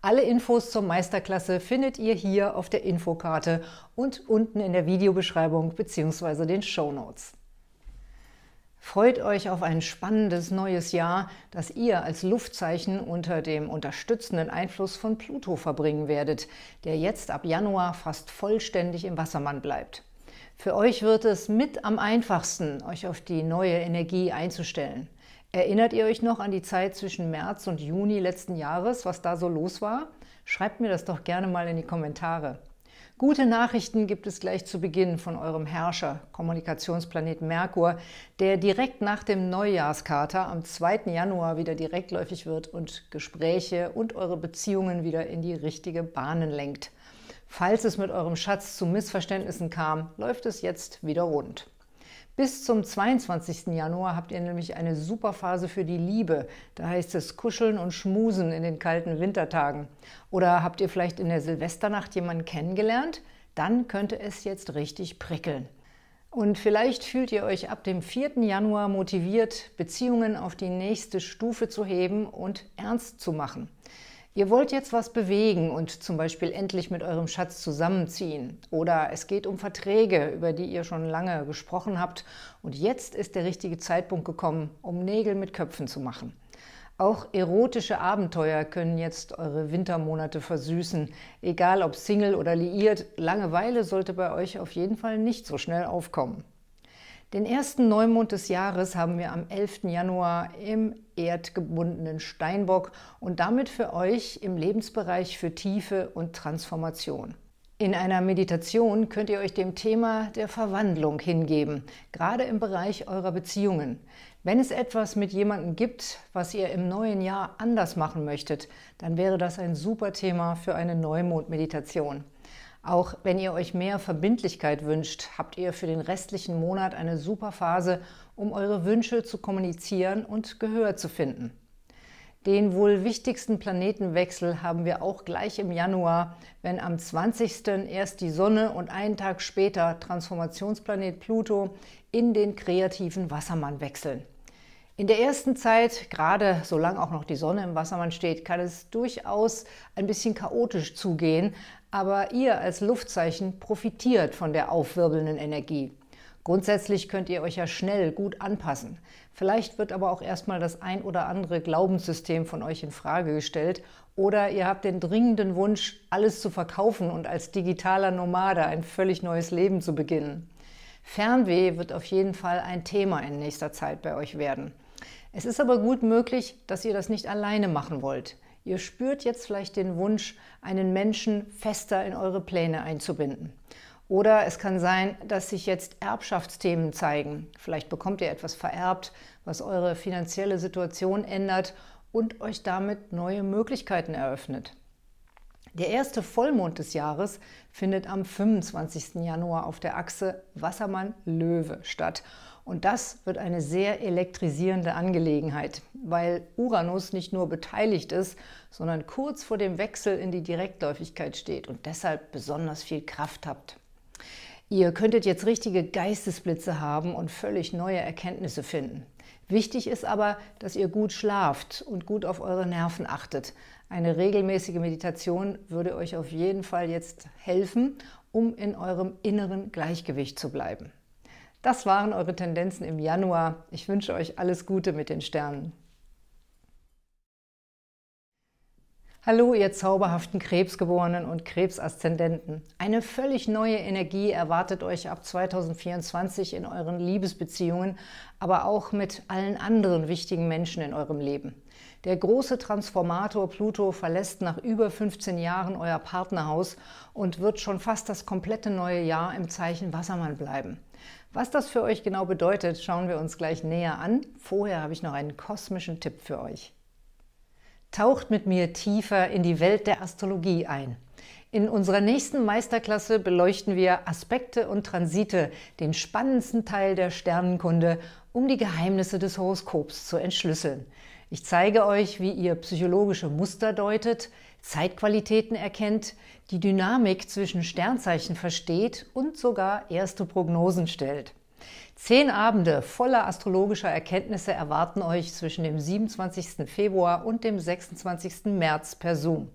Speaker 1: Alle Infos zur Meisterklasse findet ihr hier auf der Infokarte und unten in der Videobeschreibung bzw. den Show Notes. Freut euch auf ein spannendes neues Jahr, das ihr als Luftzeichen unter dem unterstützenden Einfluss von Pluto verbringen werdet, der jetzt ab Januar fast vollständig im Wassermann bleibt. Für euch wird es mit am einfachsten, euch auf die neue Energie einzustellen. Erinnert ihr euch noch an die Zeit zwischen März und Juni letzten Jahres, was da so los war? Schreibt mir das doch gerne mal in die Kommentare. Gute Nachrichten gibt es gleich zu Beginn von eurem Herrscher, Kommunikationsplanet Merkur, der direkt nach dem Neujahrskater am 2. Januar wieder direktläufig wird und Gespräche und eure Beziehungen wieder in die richtige Bahnen lenkt. Falls es mit eurem Schatz zu Missverständnissen kam, läuft es jetzt wieder rund. Bis zum 22. Januar habt ihr nämlich eine super Phase für die Liebe. Da heißt es kuscheln und schmusen in den kalten Wintertagen. Oder habt ihr vielleicht in der Silvesternacht jemanden kennengelernt? Dann könnte es jetzt richtig prickeln. Und vielleicht fühlt ihr euch ab dem 4. Januar motiviert, Beziehungen auf die nächste Stufe zu heben und ernst zu machen. Ihr wollt jetzt was bewegen und zum Beispiel endlich mit eurem Schatz zusammenziehen. Oder es geht um Verträge, über die ihr schon lange gesprochen habt. Und jetzt ist der richtige Zeitpunkt gekommen, um Nägel mit Köpfen zu machen. Auch erotische Abenteuer können jetzt eure Wintermonate versüßen. Egal ob Single oder liiert, Langeweile sollte bei euch auf jeden Fall nicht so schnell aufkommen. Den ersten Neumond des Jahres haben wir am 11. Januar im erdgebundenen Steinbock und damit für euch im Lebensbereich für Tiefe und Transformation. In einer Meditation könnt ihr euch dem Thema der Verwandlung hingeben, gerade im Bereich eurer Beziehungen. Wenn es etwas mit jemandem gibt, was ihr im neuen Jahr anders machen möchtet, dann wäre das ein super Thema für eine Neumondmeditation. meditation auch wenn ihr euch mehr Verbindlichkeit wünscht, habt ihr für den restlichen Monat eine super Phase, um eure Wünsche zu kommunizieren und Gehör zu finden. Den wohl wichtigsten Planetenwechsel haben wir auch gleich im Januar, wenn am 20. erst die Sonne und einen Tag später Transformationsplanet Pluto in den kreativen Wassermann wechseln. In der ersten Zeit, gerade solange auch noch die Sonne im Wassermann steht, kann es durchaus ein bisschen chaotisch zugehen, aber ihr als Luftzeichen profitiert von der aufwirbelnden Energie. Grundsätzlich könnt ihr euch ja schnell gut anpassen. Vielleicht wird aber auch erstmal das ein oder andere Glaubenssystem von euch in Frage gestellt oder ihr habt den dringenden Wunsch, alles zu verkaufen und als digitaler Nomade ein völlig neues Leben zu beginnen. Fernweh wird auf jeden Fall ein Thema in nächster Zeit bei euch werden. Es ist aber gut möglich, dass ihr das nicht alleine machen wollt. Ihr spürt jetzt vielleicht den Wunsch, einen Menschen fester in eure Pläne einzubinden. Oder es kann sein, dass sich jetzt Erbschaftsthemen zeigen. Vielleicht bekommt ihr etwas vererbt, was eure finanzielle Situation ändert und euch damit neue Möglichkeiten eröffnet. Der erste Vollmond des Jahres findet am 25. Januar auf der Achse Wassermann-Löwe statt und das wird eine sehr elektrisierende Angelegenheit, weil Uranus nicht nur beteiligt ist, sondern kurz vor dem Wechsel in die Direktläufigkeit steht und deshalb besonders viel Kraft habt. Ihr könntet jetzt richtige Geistesblitze haben und völlig neue Erkenntnisse finden. Wichtig ist aber, dass ihr gut schlaft und gut auf eure Nerven achtet. Eine regelmäßige Meditation würde euch auf jeden Fall jetzt helfen, um in eurem inneren Gleichgewicht zu bleiben. Das waren eure Tendenzen im Januar. Ich wünsche euch alles Gute mit den Sternen. Hallo, ihr zauberhaften Krebsgeborenen und Krebsaszendenten. Eine völlig neue Energie erwartet euch ab 2024 in euren Liebesbeziehungen, aber auch mit allen anderen wichtigen Menschen in eurem Leben. Der große Transformator Pluto verlässt nach über 15 Jahren euer Partnerhaus und wird schon fast das komplette neue Jahr im Zeichen Wassermann bleiben. Was das für euch genau bedeutet, schauen wir uns gleich näher an. Vorher habe ich noch einen kosmischen Tipp für euch. Taucht mit mir tiefer in die Welt der Astrologie ein. In unserer nächsten Meisterklasse beleuchten wir Aspekte und Transite, den spannendsten Teil der Sternenkunde, um die Geheimnisse des Horoskops zu entschlüsseln. Ich zeige euch, wie ihr psychologische Muster deutet, Zeitqualitäten erkennt, die Dynamik zwischen Sternzeichen versteht und sogar erste Prognosen stellt. Zehn Abende voller astrologischer Erkenntnisse erwarten euch zwischen dem 27. Februar und dem 26. März per Zoom.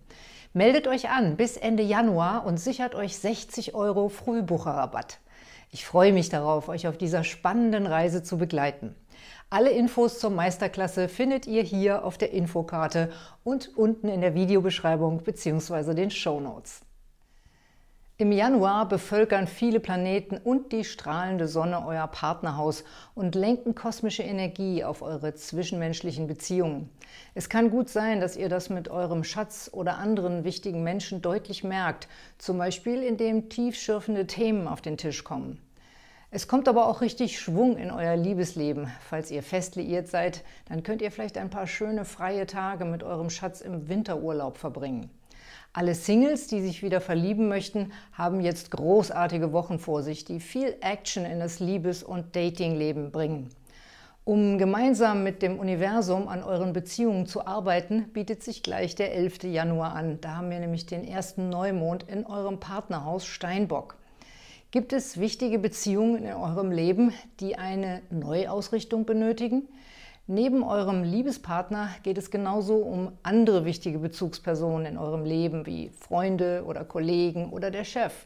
Speaker 1: Meldet euch an bis Ende Januar und sichert euch 60 Euro Frühbucherrabatt. Ich freue mich darauf, euch auf dieser spannenden Reise zu begleiten. Alle Infos zur Meisterklasse findet ihr hier auf der Infokarte und unten in der Videobeschreibung bzw. den Show Notes. Im Januar bevölkern viele Planeten und die strahlende Sonne euer Partnerhaus und lenken kosmische Energie auf eure zwischenmenschlichen Beziehungen. Es kann gut sein, dass ihr das mit eurem Schatz oder anderen wichtigen Menschen deutlich merkt, zum Beispiel indem tiefschürfende Themen auf den Tisch kommen. Es kommt aber auch richtig Schwung in euer Liebesleben. Falls ihr fest liiert seid, dann könnt ihr vielleicht ein paar schöne freie Tage mit eurem Schatz im Winterurlaub verbringen. Alle Singles, die sich wieder verlieben möchten, haben jetzt großartige Wochen vor sich, die viel Action in das Liebes- und Datingleben bringen. Um gemeinsam mit dem Universum an euren Beziehungen zu arbeiten, bietet sich gleich der 11. Januar an. Da haben wir nämlich den ersten Neumond in eurem Partnerhaus Steinbock. Gibt es wichtige Beziehungen in eurem Leben, die eine Neuausrichtung benötigen? Neben eurem Liebespartner geht es genauso um andere wichtige Bezugspersonen in eurem Leben wie Freunde oder Kollegen oder der Chef.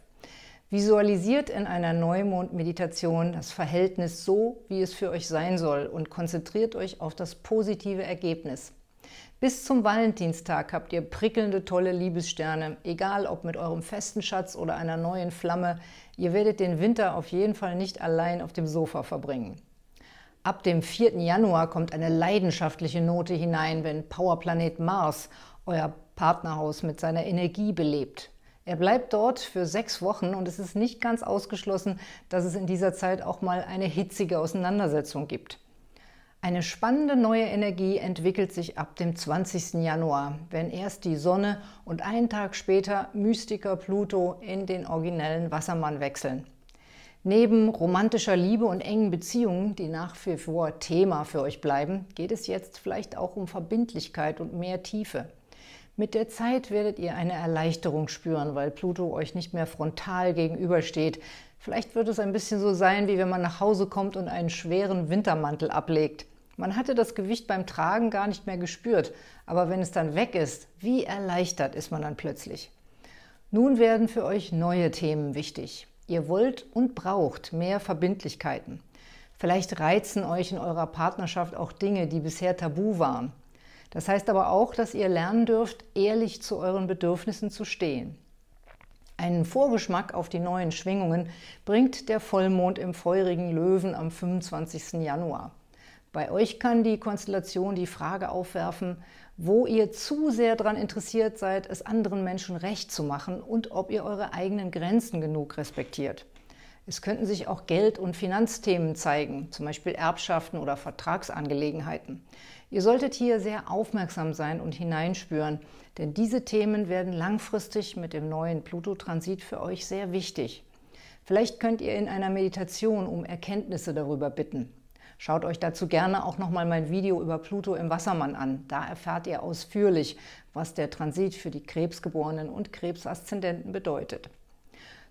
Speaker 1: Visualisiert in einer Neumond-Meditation das Verhältnis so, wie es für euch sein soll und konzentriert euch auf das positive Ergebnis. Bis zum Valentinstag habt ihr prickelnde, tolle Liebessterne, egal ob mit eurem festen Schatz oder einer neuen Flamme, Ihr werdet den Winter auf jeden Fall nicht allein auf dem Sofa verbringen. Ab dem 4. Januar kommt eine leidenschaftliche Note hinein, wenn Powerplanet Mars euer Partnerhaus mit seiner Energie belebt. Er bleibt dort für sechs Wochen und es ist nicht ganz ausgeschlossen, dass es in dieser Zeit auch mal eine hitzige Auseinandersetzung gibt. Eine spannende neue Energie entwickelt sich ab dem 20. Januar, wenn erst die Sonne und einen Tag später Mystiker Pluto in den originellen Wassermann wechseln. Neben romantischer Liebe und engen Beziehungen, die nach wie vor Thema für euch bleiben, geht es jetzt vielleicht auch um Verbindlichkeit und mehr Tiefe. Mit der Zeit werdet ihr eine Erleichterung spüren, weil Pluto euch nicht mehr frontal gegenübersteht. Vielleicht wird es ein bisschen so sein, wie wenn man nach Hause kommt und einen schweren Wintermantel ablegt. Man hatte das Gewicht beim Tragen gar nicht mehr gespürt, aber wenn es dann weg ist, wie erleichtert ist man dann plötzlich. Nun werden für euch neue Themen wichtig. Ihr wollt und braucht mehr Verbindlichkeiten. Vielleicht reizen euch in eurer Partnerschaft auch Dinge, die bisher tabu waren. Das heißt aber auch, dass ihr lernen dürft, ehrlich zu euren Bedürfnissen zu stehen. Einen Vorgeschmack auf die neuen Schwingungen bringt der Vollmond im feurigen Löwen am 25. Januar. Bei euch kann die Konstellation die Frage aufwerfen, wo ihr zu sehr daran interessiert seid, es anderen Menschen recht zu machen und ob ihr eure eigenen Grenzen genug respektiert. Es könnten sich auch Geld- und Finanzthemen zeigen, zum Beispiel Erbschaften oder Vertragsangelegenheiten. Ihr solltet hier sehr aufmerksam sein und hineinspüren, denn diese Themen werden langfristig mit dem neuen Pluto-Transit für euch sehr wichtig. Vielleicht könnt ihr in einer Meditation um Erkenntnisse darüber bitten. Schaut euch dazu gerne auch nochmal mein Video über Pluto im Wassermann an. Da erfahrt ihr ausführlich, was der Transit für die Krebsgeborenen und Krebsaszendenten bedeutet.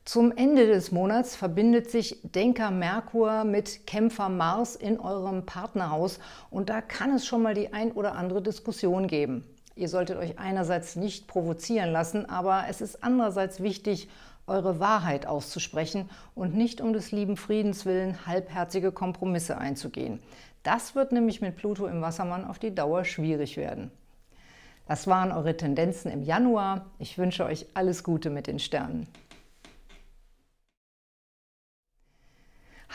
Speaker 1: Zum Ende des Monats verbindet sich Denker Merkur mit Kämpfer Mars in eurem Partnerhaus und da kann es schon mal die ein oder andere Diskussion geben. Ihr solltet euch einerseits nicht provozieren lassen, aber es ist andererseits wichtig, eure Wahrheit auszusprechen und nicht um des lieben Friedens willen halbherzige Kompromisse einzugehen. Das wird nämlich mit Pluto im Wassermann auf die Dauer schwierig werden. Das waren eure Tendenzen im Januar. Ich wünsche euch alles Gute mit den Sternen.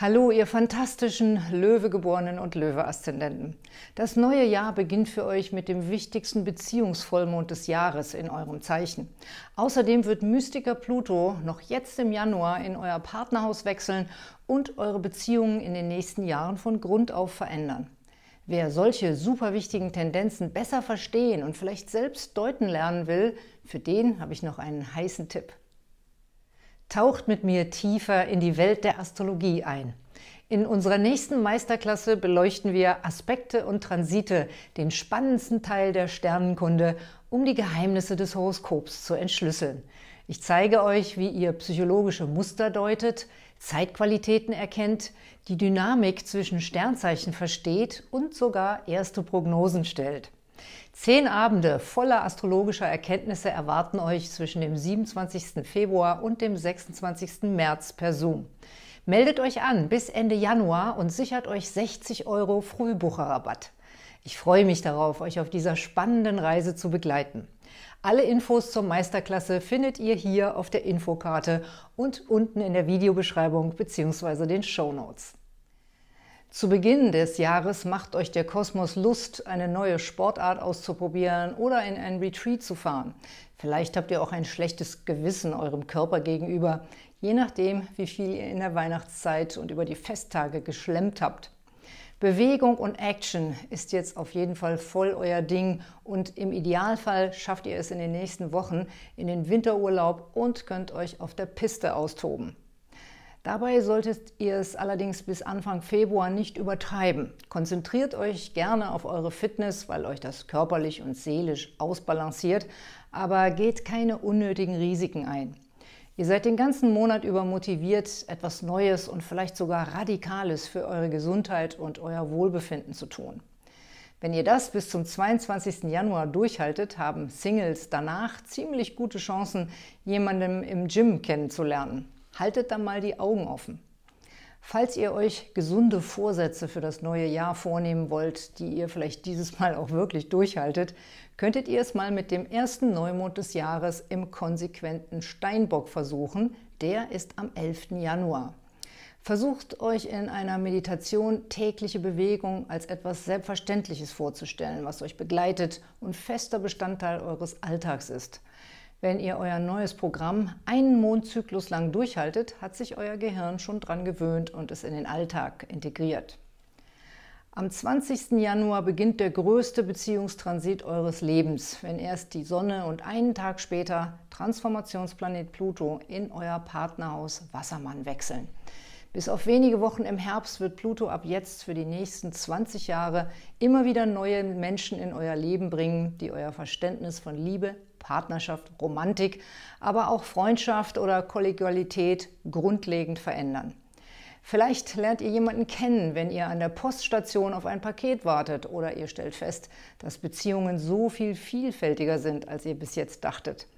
Speaker 1: Hallo, ihr fantastischen Löwegeborenen und Löwe-Aszendenten. Das neue Jahr beginnt für euch mit dem wichtigsten Beziehungsvollmond des Jahres in eurem Zeichen. Außerdem wird Mystiker Pluto noch jetzt im Januar in euer Partnerhaus wechseln und eure Beziehungen in den nächsten Jahren von Grund auf verändern. Wer solche super wichtigen Tendenzen besser verstehen und vielleicht selbst deuten lernen will, für den habe ich noch einen heißen Tipp. Taucht mit mir tiefer in die Welt der Astrologie ein. In unserer nächsten Meisterklasse beleuchten wir Aspekte und Transite, den spannendsten Teil der Sternenkunde, um die Geheimnisse des Horoskops zu entschlüsseln. Ich zeige euch, wie ihr psychologische Muster deutet, Zeitqualitäten erkennt, die Dynamik zwischen Sternzeichen versteht und sogar erste Prognosen stellt. Zehn Abende voller astrologischer Erkenntnisse erwarten euch zwischen dem 27. Februar und dem 26. März per Zoom. Meldet euch an bis Ende Januar und sichert euch 60 Euro Frühbucherrabatt. Ich freue mich darauf, euch auf dieser spannenden Reise zu begleiten. Alle Infos zur Meisterklasse findet ihr hier auf der Infokarte und unten in der Videobeschreibung bzw. den Show Notes. Zu Beginn des Jahres macht euch der Kosmos Lust, eine neue Sportart auszuprobieren oder in ein Retreat zu fahren. Vielleicht habt ihr auch ein schlechtes Gewissen eurem Körper gegenüber, je nachdem, wie viel ihr in der Weihnachtszeit und über die Festtage geschlemmt habt. Bewegung und Action ist jetzt auf jeden Fall voll euer Ding und im Idealfall schafft ihr es in den nächsten Wochen in den Winterurlaub und könnt euch auf der Piste austoben. Dabei solltet ihr es allerdings bis Anfang Februar nicht übertreiben. Konzentriert euch gerne auf eure Fitness, weil euch das körperlich und seelisch ausbalanciert, aber geht keine unnötigen Risiken ein. Ihr seid den ganzen Monat über motiviert, etwas Neues und vielleicht sogar Radikales für eure Gesundheit und euer Wohlbefinden zu tun. Wenn ihr das bis zum 22. Januar durchhaltet, haben Singles danach ziemlich gute Chancen, jemanden im Gym kennenzulernen haltet dann mal die Augen offen. Falls ihr euch gesunde Vorsätze für das neue Jahr vornehmen wollt, die ihr vielleicht dieses Mal auch wirklich durchhaltet, könntet ihr es mal mit dem ersten Neumond des Jahres im konsequenten Steinbock versuchen. Der ist am 11. Januar. Versucht euch in einer Meditation tägliche Bewegung als etwas Selbstverständliches vorzustellen, was euch begleitet und fester Bestandteil eures Alltags ist. Wenn ihr euer neues Programm einen Mondzyklus lang durchhaltet, hat sich euer Gehirn schon dran gewöhnt und es in den Alltag integriert. Am 20. Januar beginnt der größte Beziehungstransit eures Lebens, wenn erst die Sonne und einen Tag später Transformationsplanet Pluto in euer Partnerhaus Wassermann wechseln. Bis auf wenige Wochen im Herbst wird Pluto ab jetzt für die nächsten 20 Jahre immer wieder neue Menschen in euer Leben bringen, die euer Verständnis von Liebe, Partnerschaft, Romantik, aber auch Freundschaft oder Kollegialität grundlegend verändern. Vielleicht lernt ihr jemanden kennen, wenn ihr an der Poststation auf ein Paket wartet oder ihr stellt fest, dass Beziehungen so viel vielfältiger sind, als ihr bis jetzt dachtet.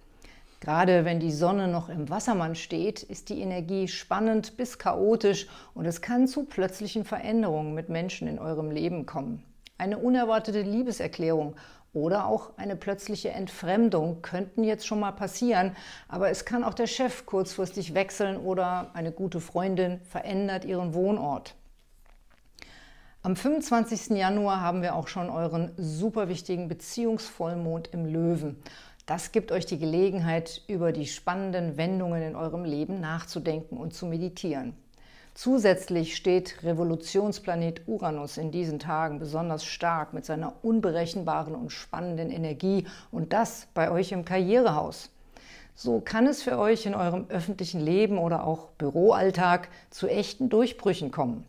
Speaker 1: Gerade wenn die Sonne noch im Wassermann steht, ist die Energie spannend bis chaotisch und es kann zu plötzlichen Veränderungen mit Menschen in eurem Leben kommen. Eine unerwartete Liebeserklärung oder auch eine plötzliche Entfremdung könnten jetzt schon mal passieren, aber es kann auch der Chef kurzfristig wechseln oder eine gute Freundin verändert ihren Wohnort. Am 25. Januar haben wir auch schon euren super wichtigen Beziehungsvollmond im Löwen. Das gibt euch die Gelegenheit, über die spannenden Wendungen in eurem Leben nachzudenken und zu meditieren. Zusätzlich steht Revolutionsplanet Uranus in diesen Tagen besonders stark mit seiner unberechenbaren und spannenden Energie und das bei euch im Karrierehaus. So kann es für euch in eurem öffentlichen Leben oder auch Büroalltag zu echten Durchbrüchen kommen.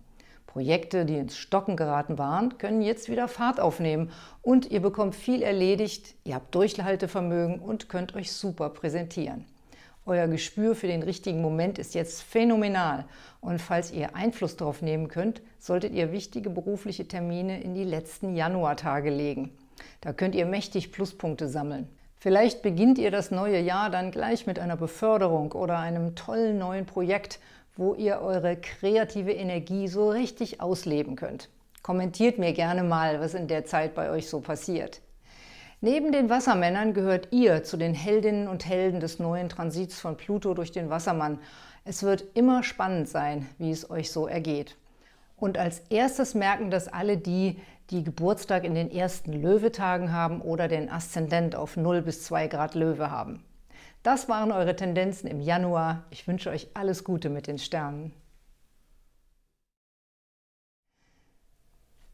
Speaker 1: Projekte, die ins Stocken geraten waren, können jetzt wieder Fahrt aufnehmen und ihr bekommt viel erledigt, ihr habt Durchhaltevermögen und könnt euch super präsentieren. Euer Gespür für den richtigen Moment ist jetzt phänomenal. Und falls ihr Einfluss darauf nehmen könnt, solltet ihr wichtige berufliche Termine in die letzten Januartage legen. Da könnt ihr mächtig Pluspunkte sammeln. Vielleicht beginnt ihr das neue Jahr dann gleich mit einer Beförderung oder einem tollen neuen Projekt, wo ihr eure kreative Energie so richtig ausleben könnt. Kommentiert mir gerne mal, was in der Zeit bei euch so passiert. Neben den Wassermännern gehört ihr zu den Heldinnen und Helden des neuen Transits von Pluto durch den Wassermann. Es wird immer spannend sein, wie es euch so ergeht. Und als erstes merken das alle die, die Geburtstag in den ersten Löwetagen haben oder den Aszendent auf 0 bis 2 Grad Löwe haben. Das waren eure Tendenzen im Januar. Ich wünsche euch alles Gute mit den Sternen.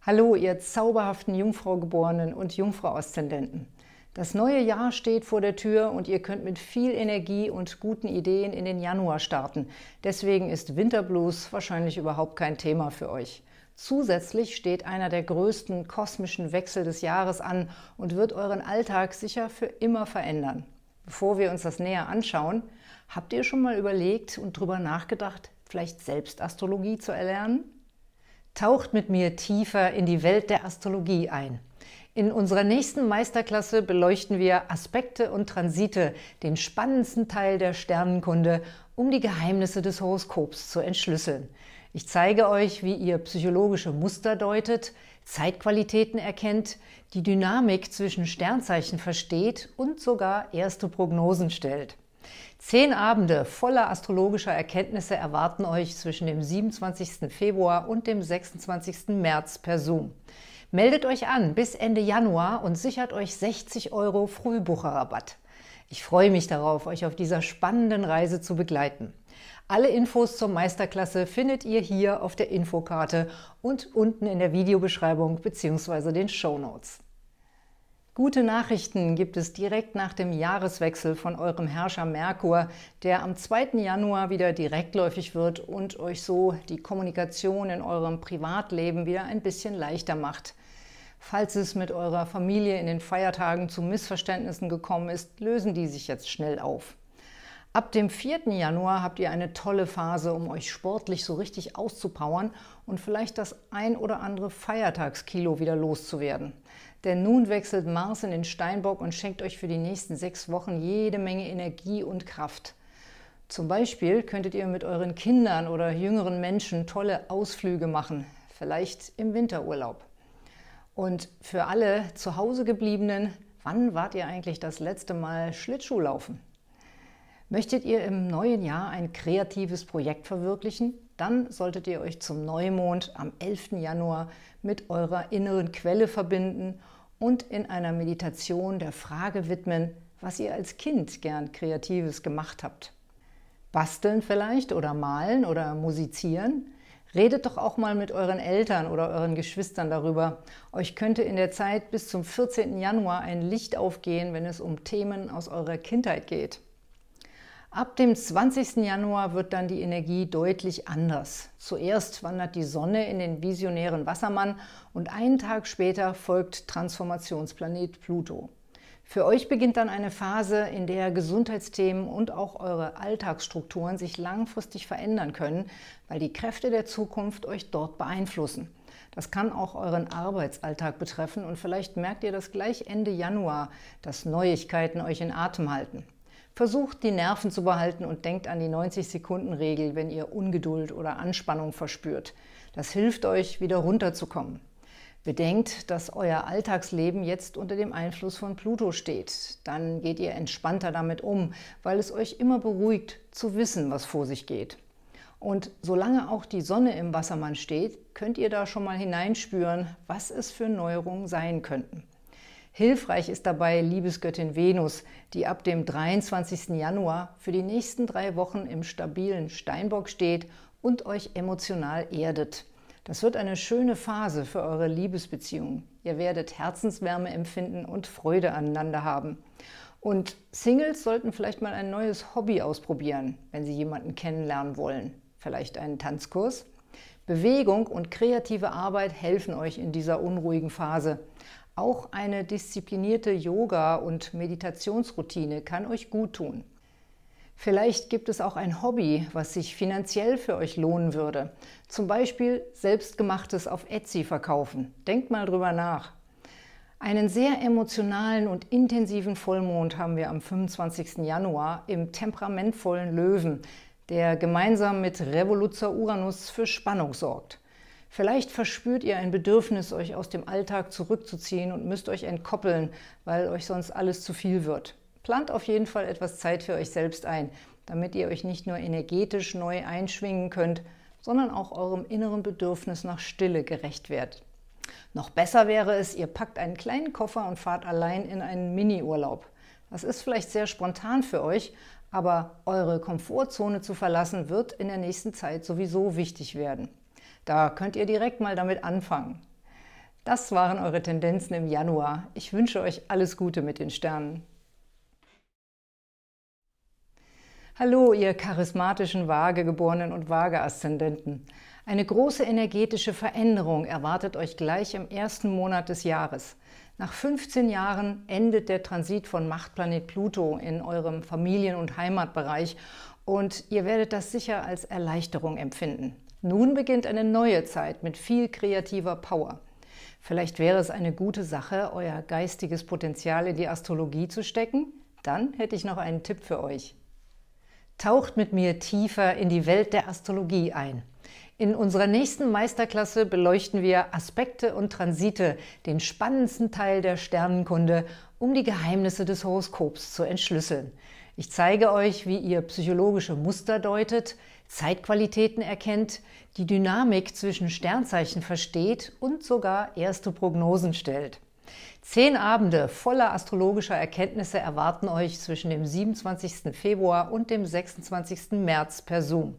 Speaker 1: Hallo, ihr zauberhaften Jungfraugeborenen und Jungfrau-Aszendenten. Das neue Jahr steht vor der Tür und ihr könnt mit viel Energie und guten Ideen in den Januar starten. Deswegen ist Winterblues wahrscheinlich überhaupt kein Thema für euch. Zusätzlich steht einer der größten kosmischen Wechsel des Jahres an und wird euren Alltag sicher für immer verändern. Bevor wir uns das näher anschauen, habt ihr schon mal überlegt und drüber nachgedacht, vielleicht selbst Astrologie zu erlernen? Taucht mit mir tiefer in die Welt der Astrologie ein. In unserer nächsten Meisterklasse beleuchten wir Aspekte und Transite, den spannendsten Teil der Sternenkunde, um die Geheimnisse des Horoskops zu entschlüsseln. Ich zeige euch, wie ihr psychologische Muster deutet, Zeitqualitäten erkennt, die Dynamik zwischen Sternzeichen versteht und sogar erste Prognosen stellt. Zehn Abende voller astrologischer Erkenntnisse erwarten euch zwischen dem 27. Februar und dem 26. März per Zoom. Meldet euch an bis Ende Januar und sichert euch 60 Euro Frühbucherrabatt. Ich freue mich darauf, euch auf dieser spannenden Reise zu begleiten. Alle Infos zur Meisterklasse findet ihr hier auf der Infokarte und unten in der Videobeschreibung bzw. den Show Notes. Gute Nachrichten gibt es direkt nach dem Jahreswechsel von eurem Herrscher Merkur, der am 2. Januar wieder direktläufig wird und euch so die Kommunikation in eurem Privatleben wieder ein bisschen leichter macht. Falls es mit eurer Familie in den Feiertagen zu Missverständnissen gekommen ist, lösen die sich jetzt schnell auf. Ab dem 4. Januar habt ihr eine tolle Phase, um euch sportlich so richtig auszupowern und vielleicht das ein oder andere Feiertagskilo wieder loszuwerden. Denn nun wechselt Mars in den Steinbock und schenkt euch für die nächsten sechs Wochen jede Menge Energie und Kraft. Zum Beispiel könntet ihr mit euren Kindern oder jüngeren Menschen tolle Ausflüge machen, vielleicht im Winterurlaub. Und für alle zu Hause gebliebenen, wann wart ihr eigentlich das letzte Mal Schlittschuhlaufen? Möchtet ihr im neuen Jahr ein kreatives Projekt verwirklichen? Dann solltet ihr euch zum Neumond am 11. Januar mit eurer inneren Quelle verbinden und in einer Meditation der Frage widmen, was ihr als Kind gern Kreatives gemacht habt. Basteln vielleicht oder malen oder musizieren? Redet doch auch mal mit euren Eltern oder euren Geschwistern darüber. Euch könnte in der Zeit bis zum 14. Januar ein Licht aufgehen, wenn es um Themen aus eurer Kindheit geht. Ab dem 20. Januar wird dann die Energie deutlich anders. Zuerst wandert die Sonne in den visionären Wassermann und einen Tag später folgt Transformationsplanet Pluto. Für euch beginnt dann eine Phase, in der Gesundheitsthemen und auch eure Alltagsstrukturen sich langfristig verändern können, weil die Kräfte der Zukunft euch dort beeinflussen. Das kann auch euren Arbeitsalltag betreffen und vielleicht merkt ihr das gleich Ende Januar, dass Neuigkeiten euch in Atem halten. Versucht die Nerven zu behalten und denkt an die 90-Sekunden-Regel, wenn ihr Ungeduld oder Anspannung verspürt. Das hilft euch, wieder runterzukommen. Bedenkt, dass euer Alltagsleben jetzt unter dem Einfluss von Pluto steht. Dann geht ihr entspannter damit um, weil es euch immer beruhigt, zu wissen, was vor sich geht. Und solange auch die Sonne im Wassermann steht, könnt ihr da schon mal hineinspüren, was es für Neuerungen sein könnten. Hilfreich ist dabei Liebesgöttin Venus, die ab dem 23. Januar für die nächsten drei Wochen im stabilen Steinbock steht und euch emotional erdet. Das wird eine schöne Phase für eure Liebesbeziehungen. Ihr werdet Herzenswärme empfinden und Freude aneinander haben. Und Singles sollten vielleicht mal ein neues Hobby ausprobieren, wenn sie jemanden kennenlernen wollen. Vielleicht einen Tanzkurs? Bewegung und kreative Arbeit helfen euch in dieser unruhigen Phase. Auch eine disziplinierte Yoga- und Meditationsroutine kann euch gut tun. Vielleicht gibt es auch ein Hobby, was sich finanziell für euch lohnen würde. Zum Beispiel selbstgemachtes auf Etsy verkaufen. Denkt mal drüber nach. Einen sehr emotionalen und intensiven Vollmond haben wir am 25. Januar im temperamentvollen Löwen, der gemeinsam mit Revoluzer Uranus für Spannung sorgt. Vielleicht verspürt ihr ein Bedürfnis, euch aus dem Alltag zurückzuziehen und müsst euch entkoppeln, weil euch sonst alles zu viel wird. Plant auf jeden Fall etwas Zeit für euch selbst ein, damit ihr euch nicht nur energetisch neu einschwingen könnt, sondern auch eurem inneren Bedürfnis nach Stille gerecht werdet. Noch besser wäre es, ihr packt einen kleinen Koffer und fahrt allein in einen Mini-Urlaub. Das ist vielleicht sehr spontan für euch, aber eure Komfortzone zu verlassen wird in der nächsten Zeit sowieso wichtig werden. Da könnt ihr direkt mal damit anfangen. Das waren eure Tendenzen im Januar. Ich wünsche euch alles Gute mit den Sternen. Hallo, ihr charismatischen Waagegeborenen und Waageaszendenten. Eine große energetische Veränderung erwartet euch gleich im ersten Monat des Jahres. Nach 15 Jahren endet der Transit von Machtplanet Pluto in eurem Familien- und Heimatbereich und ihr werdet das sicher als Erleichterung empfinden. Nun beginnt eine neue Zeit mit viel kreativer Power. Vielleicht wäre es eine gute Sache, euer geistiges Potenzial in die Astrologie zu stecken? Dann hätte ich noch einen Tipp für euch. Taucht mit mir tiefer in die Welt der Astrologie ein. In unserer nächsten Meisterklasse beleuchten wir Aspekte und Transite, den spannendsten Teil der Sternenkunde, um die Geheimnisse des Horoskops zu entschlüsseln. Ich zeige euch, wie ihr psychologische Muster deutet, Zeitqualitäten erkennt, die Dynamik zwischen Sternzeichen versteht und sogar erste Prognosen stellt. Zehn Abende voller astrologischer Erkenntnisse erwarten euch zwischen dem 27. Februar und dem 26. März per Zoom.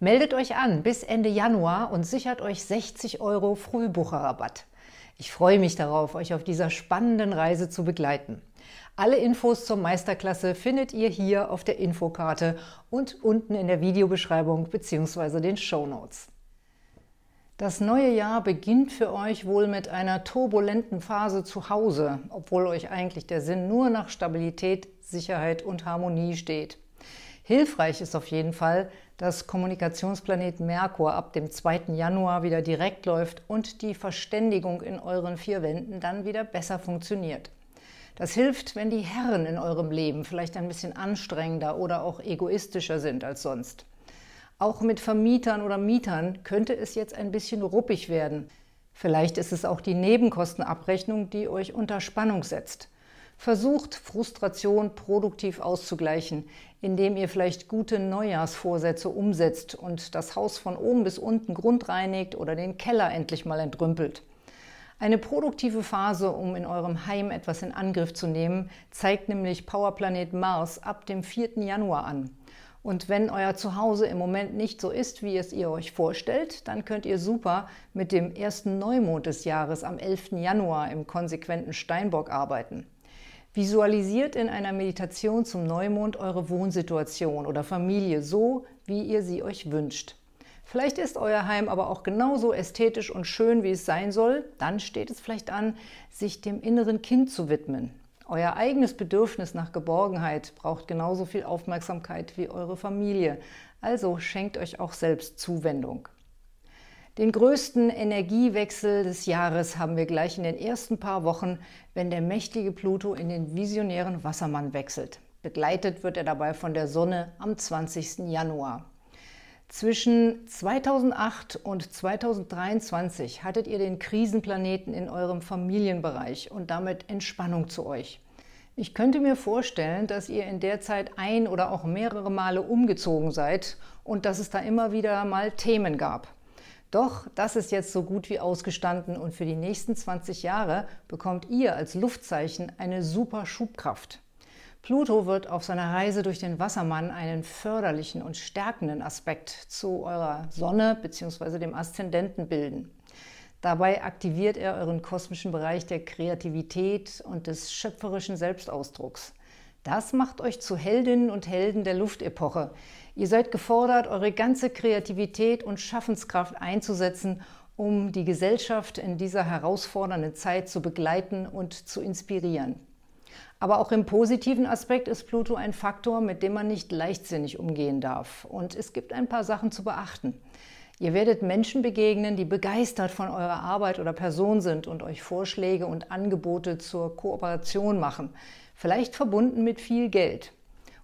Speaker 1: Meldet euch an bis Ende Januar und sichert euch 60 Euro Frühbucherrabatt. Ich freue mich darauf, euch auf dieser spannenden Reise zu begleiten. Alle Infos zur Meisterklasse findet ihr hier auf der Infokarte und unten in der Videobeschreibung bzw. den Show Notes. Das neue Jahr beginnt für euch wohl mit einer turbulenten Phase zu Hause, obwohl euch eigentlich der Sinn nur nach Stabilität, Sicherheit und Harmonie steht. Hilfreich ist auf jeden Fall, dass Kommunikationsplanet Merkur ab dem 2. Januar wieder direkt läuft und die Verständigung in euren vier Wänden dann wieder besser funktioniert. Das hilft, wenn die Herren in eurem Leben vielleicht ein bisschen anstrengender oder auch egoistischer sind als sonst. Auch mit Vermietern oder Mietern könnte es jetzt ein bisschen ruppig werden. Vielleicht ist es auch die Nebenkostenabrechnung, die euch unter Spannung setzt. Versucht, Frustration produktiv auszugleichen, indem ihr vielleicht gute Neujahrsvorsätze umsetzt und das Haus von oben bis unten grundreinigt oder den Keller endlich mal entrümpelt. Eine produktive Phase, um in eurem Heim etwas in Angriff zu nehmen, zeigt nämlich Powerplanet Mars ab dem 4. Januar an. Und wenn euer Zuhause im Moment nicht so ist, wie es ihr euch vorstellt, dann könnt ihr super mit dem ersten Neumond des Jahres am 11. Januar im konsequenten Steinbock arbeiten. Visualisiert in einer Meditation zum Neumond eure Wohnsituation oder Familie so, wie ihr sie euch wünscht. Vielleicht ist euer Heim aber auch genauso ästhetisch und schön, wie es sein soll. Dann steht es vielleicht an, sich dem inneren Kind zu widmen. Euer eigenes Bedürfnis nach Geborgenheit braucht genauso viel Aufmerksamkeit wie eure Familie. Also schenkt euch auch selbst Zuwendung. Den größten Energiewechsel des Jahres haben wir gleich in den ersten paar Wochen, wenn der mächtige Pluto in den visionären Wassermann wechselt. Begleitet wird er dabei von der Sonne am 20. Januar. Zwischen 2008 und 2023 hattet ihr den Krisenplaneten in eurem Familienbereich und damit Entspannung zu euch. Ich könnte mir vorstellen, dass ihr in der Zeit ein oder auch mehrere Male umgezogen seid und dass es da immer wieder mal Themen gab. Doch das ist jetzt so gut wie ausgestanden und für die nächsten 20 Jahre bekommt ihr als Luftzeichen eine super Schubkraft. Pluto wird auf seiner Reise durch den Wassermann einen förderlichen und stärkenden Aspekt zu eurer Sonne bzw. dem Aszendenten bilden. Dabei aktiviert er euren kosmischen Bereich der Kreativität und des schöpferischen Selbstausdrucks. Das macht euch zu Heldinnen und Helden der Luftepoche. Ihr seid gefordert, eure ganze Kreativität und Schaffenskraft einzusetzen, um die Gesellschaft in dieser herausfordernden Zeit zu begleiten und zu inspirieren. Aber auch im positiven Aspekt ist Pluto ein Faktor, mit dem man nicht leichtsinnig umgehen darf. Und es gibt ein paar Sachen zu beachten. Ihr werdet Menschen begegnen, die begeistert von eurer Arbeit oder Person sind und euch Vorschläge und Angebote zur Kooperation machen, vielleicht verbunden mit viel Geld.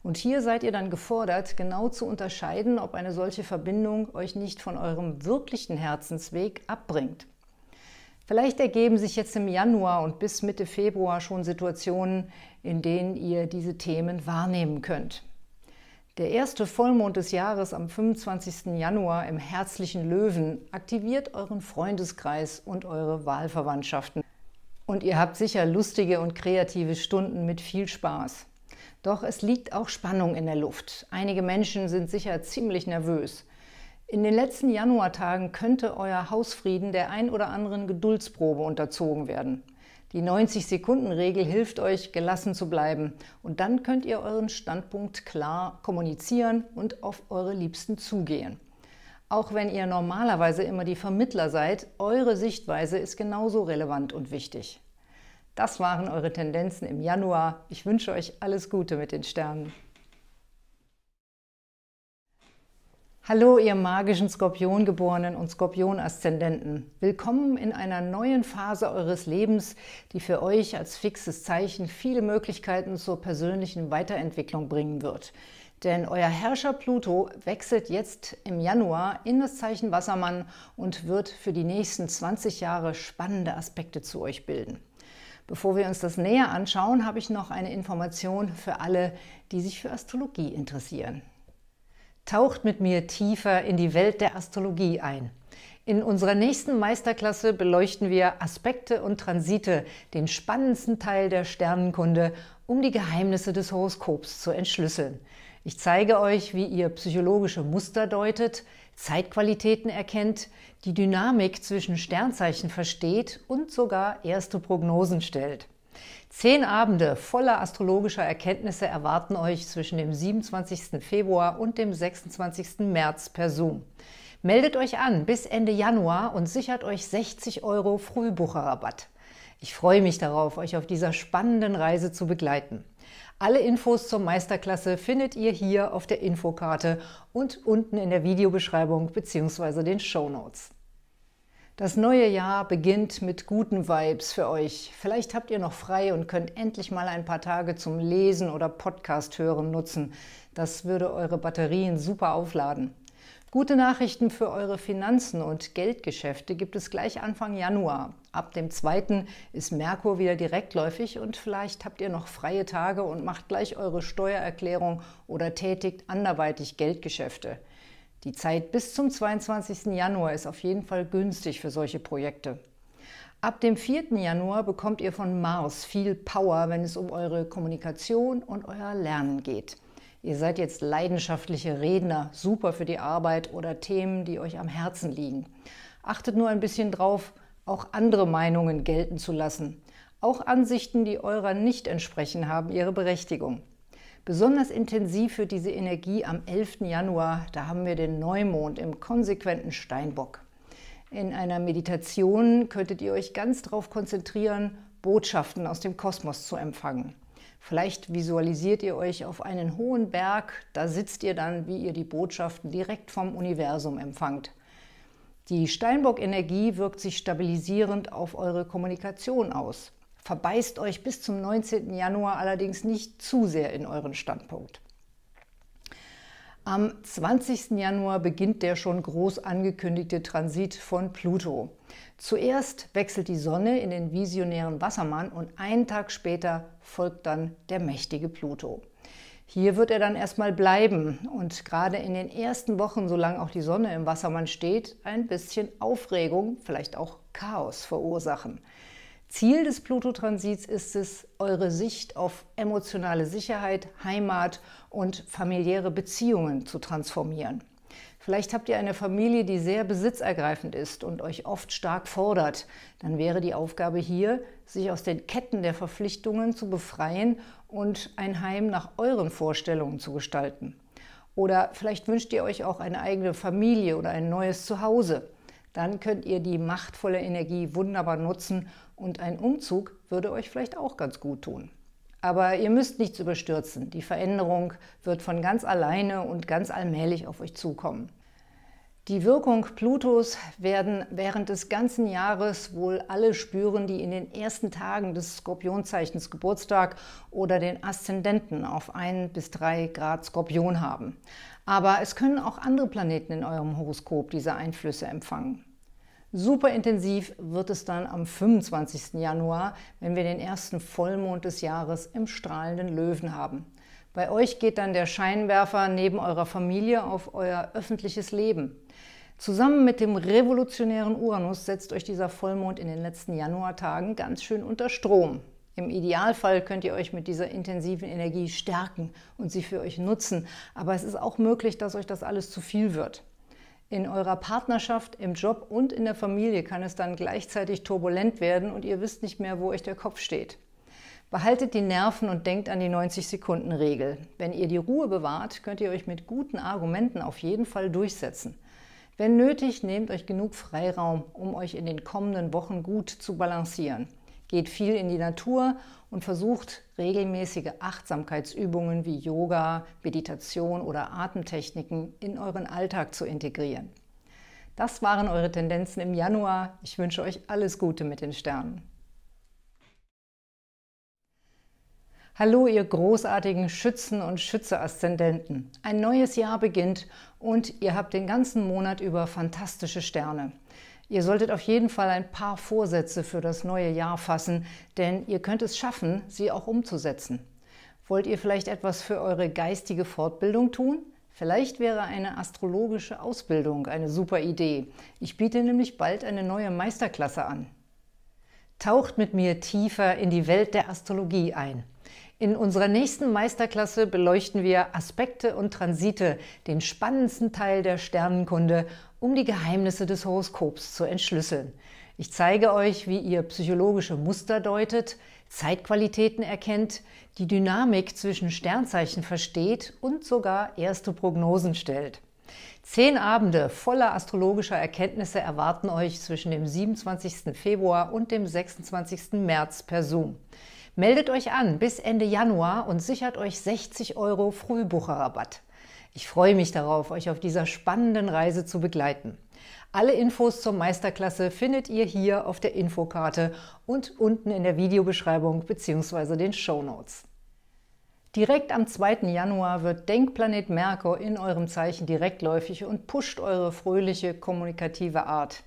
Speaker 1: Und hier seid ihr dann gefordert, genau zu unterscheiden, ob eine solche Verbindung euch nicht von eurem wirklichen Herzensweg abbringt. Vielleicht ergeben sich jetzt im Januar und bis Mitte Februar schon Situationen, in denen ihr diese Themen wahrnehmen könnt. Der erste Vollmond des Jahres am 25. Januar im herzlichen Löwen aktiviert euren Freundeskreis und eure Wahlverwandtschaften. Und ihr habt sicher lustige und kreative Stunden mit viel Spaß. Doch es liegt auch Spannung in der Luft. Einige Menschen sind sicher ziemlich nervös. In den letzten Januartagen könnte euer Hausfrieden der ein oder anderen Geduldsprobe unterzogen werden. Die 90-Sekunden-Regel hilft euch, gelassen zu bleiben. Und dann könnt ihr euren Standpunkt klar kommunizieren und auf eure Liebsten zugehen. Auch wenn ihr normalerweise immer die Vermittler seid, eure Sichtweise ist genauso relevant und wichtig. Das waren eure Tendenzen im Januar. Ich wünsche euch alles Gute mit den Sternen. Hallo, ihr magischen Skorpiongeborenen und Skorpionaszendenten. Willkommen in einer neuen Phase eures Lebens, die für euch als fixes Zeichen viele Möglichkeiten zur persönlichen Weiterentwicklung bringen wird. Denn euer Herrscher Pluto wechselt jetzt im Januar in das Zeichen Wassermann und wird für die nächsten 20 Jahre spannende Aspekte zu euch bilden. Bevor wir uns das näher anschauen, habe ich noch eine Information für alle, die sich für Astrologie interessieren. Taucht mit mir tiefer in die Welt der Astrologie ein. In unserer nächsten Meisterklasse beleuchten wir Aspekte und Transite, den spannendsten Teil der Sternenkunde, um die Geheimnisse des Horoskops zu entschlüsseln. Ich zeige euch, wie ihr psychologische Muster deutet, Zeitqualitäten erkennt, die Dynamik zwischen Sternzeichen versteht und sogar erste Prognosen stellt. Zehn Abende voller astrologischer Erkenntnisse erwarten euch zwischen dem 27. Februar und dem 26. März per Zoom. Meldet euch an bis Ende Januar und sichert euch 60 Euro Frühbucherrabatt. Ich freue mich darauf, euch auf dieser spannenden Reise zu begleiten. Alle Infos zur Meisterklasse findet ihr hier auf der Infokarte und unten in der Videobeschreibung bzw. den Show Notes. Das neue Jahr beginnt mit guten Vibes für euch. Vielleicht habt ihr noch frei und könnt endlich mal ein paar Tage zum Lesen oder Podcast hören nutzen. Das würde eure Batterien super aufladen. Gute Nachrichten für eure Finanzen und Geldgeschäfte gibt es gleich Anfang Januar. Ab dem 2. ist Merkur wieder direktläufig und vielleicht habt ihr noch freie Tage und macht gleich eure Steuererklärung oder tätigt anderweitig Geldgeschäfte. Die Zeit bis zum 22. Januar ist auf jeden Fall günstig für solche Projekte. Ab dem 4. Januar bekommt ihr von Mars viel Power, wenn es um eure Kommunikation und euer Lernen geht. Ihr seid jetzt leidenschaftliche Redner, super für die Arbeit oder Themen, die euch am Herzen liegen. Achtet nur ein bisschen drauf, auch andere Meinungen gelten zu lassen. Auch Ansichten, die eurer nicht entsprechen, haben ihre Berechtigung. Besonders intensiv wird diese Energie am 11. Januar, da haben wir den Neumond im konsequenten Steinbock. In einer Meditation könntet ihr euch ganz darauf konzentrieren, Botschaften aus dem Kosmos zu empfangen. Vielleicht visualisiert ihr euch auf einen hohen Berg, da sitzt ihr dann, wie ihr die Botschaften direkt vom Universum empfangt. Die Steinbock-Energie wirkt sich stabilisierend auf eure Kommunikation aus. Verbeißt euch bis zum 19. Januar allerdings nicht zu sehr in euren Standpunkt. Am 20. Januar beginnt der schon groß angekündigte Transit von Pluto. Zuerst wechselt die Sonne in den visionären Wassermann und einen Tag später folgt dann der mächtige Pluto. Hier wird er dann erstmal bleiben und gerade in den ersten Wochen, solange auch die Sonne im Wassermann steht, ein bisschen Aufregung, vielleicht auch Chaos verursachen. Ziel des Pluto-Transits ist es, eure Sicht auf emotionale Sicherheit, Heimat und familiäre Beziehungen zu transformieren. Vielleicht habt ihr eine Familie, die sehr besitzergreifend ist und euch oft stark fordert. Dann wäre die Aufgabe hier, sich aus den Ketten der Verpflichtungen zu befreien und ein Heim nach euren Vorstellungen zu gestalten. Oder vielleicht wünscht ihr euch auch eine eigene Familie oder ein neues Zuhause dann könnt ihr die machtvolle Energie wunderbar nutzen und ein Umzug würde euch vielleicht auch ganz gut tun. Aber ihr müsst nichts überstürzen. Die Veränderung wird von ganz alleine und ganz allmählich auf euch zukommen. Die Wirkung Plutos werden während des ganzen Jahres wohl alle spüren, die in den ersten Tagen des Skorpionzeichens Geburtstag oder den Aszendenten auf ein bis drei Grad Skorpion haben. Aber es können auch andere Planeten in eurem Horoskop diese Einflüsse empfangen. Super intensiv wird es dann am 25. Januar, wenn wir den ersten Vollmond des Jahres im strahlenden Löwen haben. Bei euch geht dann der Scheinwerfer neben eurer Familie auf euer öffentliches Leben. Zusammen mit dem revolutionären Uranus setzt euch dieser Vollmond in den letzten Januartagen ganz schön unter Strom. Im Idealfall könnt ihr euch mit dieser intensiven Energie stärken und sie für euch nutzen. Aber es ist auch möglich, dass euch das alles zu viel wird. In eurer Partnerschaft, im Job und in der Familie kann es dann gleichzeitig turbulent werden und ihr wisst nicht mehr, wo euch der Kopf steht. Behaltet die Nerven und denkt an die 90-Sekunden-Regel. Wenn ihr die Ruhe bewahrt, könnt ihr euch mit guten Argumenten auf jeden Fall durchsetzen. Wenn nötig, nehmt euch genug Freiraum, um euch in den kommenden Wochen gut zu balancieren geht viel in die Natur und versucht regelmäßige Achtsamkeitsübungen wie Yoga, Meditation oder Atemtechniken in euren Alltag zu integrieren. Das waren eure Tendenzen im Januar. Ich wünsche euch alles Gute mit den Sternen. Hallo, ihr großartigen Schützen und Schütze-Aszendenten. Ein neues Jahr beginnt und ihr habt den ganzen Monat über fantastische Sterne. Ihr solltet auf jeden Fall ein paar Vorsätze für das neue Jahr fassen, denn ihr könnt es schaffen, sie auch umzusetzen. Wollt ihr vielleicht etwas für eure geistige Fortbildung tun? Vielleicht wäre eine astrologische Ausbildung eine super Idee. Ich biete nämlich bald eine neue Meisterklasse an. Taucht mit mir tiefer in die Welt der Astrologie ein. In unserer nächsten Meisterklasse beleuchten wir Aspekte und Transite, den spannendsten Teil der Sternenkunde, um die Geheimnisse des Horoskops zu entschlüsseln. Ich zeige euch, wie ihr psychologische Muster deutet, Zeitqualitäten erkennt, die Dynamik zwischen Sternzeichen versteht und sogar erste Prognosen stellt. Zehn Abende voller astrologischer Erkenntnisse erwarten euch zwischen dem 27. Februar und dem 26. März per Zoom. Meldet euch an bis Ende Januar und sichert euch 60 Euro Frühbucherrabatt. Ich freue mich darauf, euch auf dieser spannenden Reise zu begleiten. Alle Infos zur Meisterklasse findet ihr hier auf der Infokarte und unten in der Videobeschreibung bzw. den Show Notes. Direkt am 2. Januar wird Denkplanet Merkur in eurem Zeichen direktläufig und pusht eure fröhliche, kommunikative Art.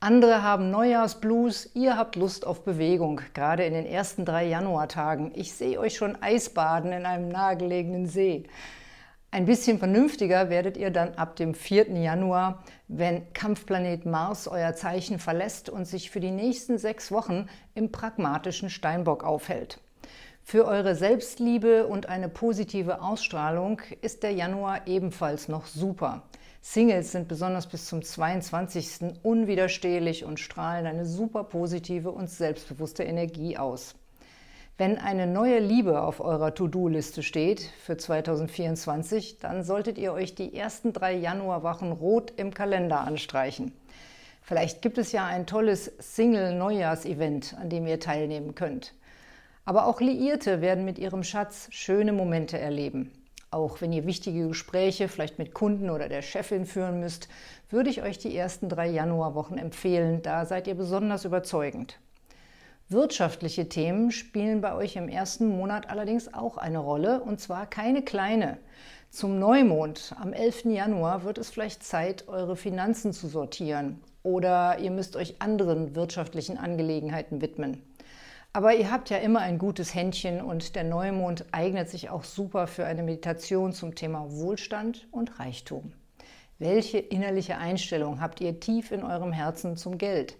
Speaker 1: Andere haben Neujahrsblues, ihr habt Lust auf Bewegung, gerade in den ersten drei Januartagen. Ich sehe euch schon Eisbaden in einem nahegelegenen See. Ein bisschen vernünftiger werdet ihr dann ab dem 4. Januar, wenn Kampfplanet Mars euer Zeichen verlässt und sich für die nächsten sechs Wochen im pragmatischen Steinbock aufhält. Für eure Selbstliebe und eine positive Ausstrahlung ist der Januar ebenfalls noch super. Singles sind besonders bis zum 22. unwiderstehlich und strahlen eine super positive und selbstbewusste Energie aus. Wenn eine neue Liebe auf eurer To-Do-Liste steht für 2024, dann solltet ihr euch die ersten drei Januarwochen rot im Kalender anstreichen. Vielleicht gibt es ja ein tolles Single-Neujahrs-Event, an dem ihr teilnehmen könnt. Aber auch Liierte werden mit ihrem Schatz schöne Momente erleben. Auch wenn ihr wichtige Gespräche vielleicht mit Kunden oder der Chefin führen müsst, würde ich euch die ersten drei Januarwochen empfehlen, da seid ihr besonders überzeugend. Wirtschaftliche Themen spielen bei euch im ersten Monat allerdings auch eine Rolle, und zwar keine kleine. Zum Neumond am 11. Januar wird es vielleicht Zeit, eure Finanzen zu sortieren oder ihr müsst euch anderen wirtschaftlichen Angelegenheiten widmen. Aber ihr habt ja immer ein gutes Händchen und der Neumond eignet sich auch super für eine Meditation zum Thema Wohlstand und Reichtum. Welche innerliche Einstellung habt ihr tief in eurem Herzen zum Geld?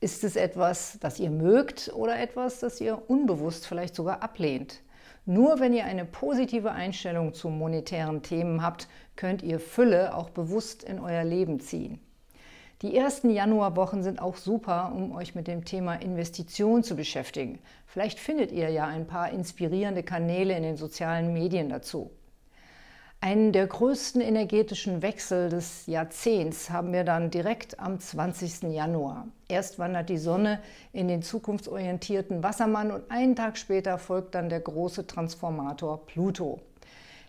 Speaker 1: Ist es etwas, das ihr mögt oder etwas, das ihr unbewusst vielleicht sogar ablehnt? Nur wenn ihr eine positive Einstellung zu monetären Themen habt, könnt ihr Fülle auch bewusst in euer Leben ziehen. Die ersten Januarwochen sind auch super, um euch mit dem Thema Investition zu beschäftigen. Vielleicht findet ihr ja ein paar inspirierende Kanäle in den sozialen Medien dazu. Einen der größten energetischen Wechsel des Jahrzehnts haben wir dann direkt am 20. Januar. Erst wandert die Sonne in den zukunftsorientierten Wassermann und einen Tag später folgt dann der große Transformator Pluto.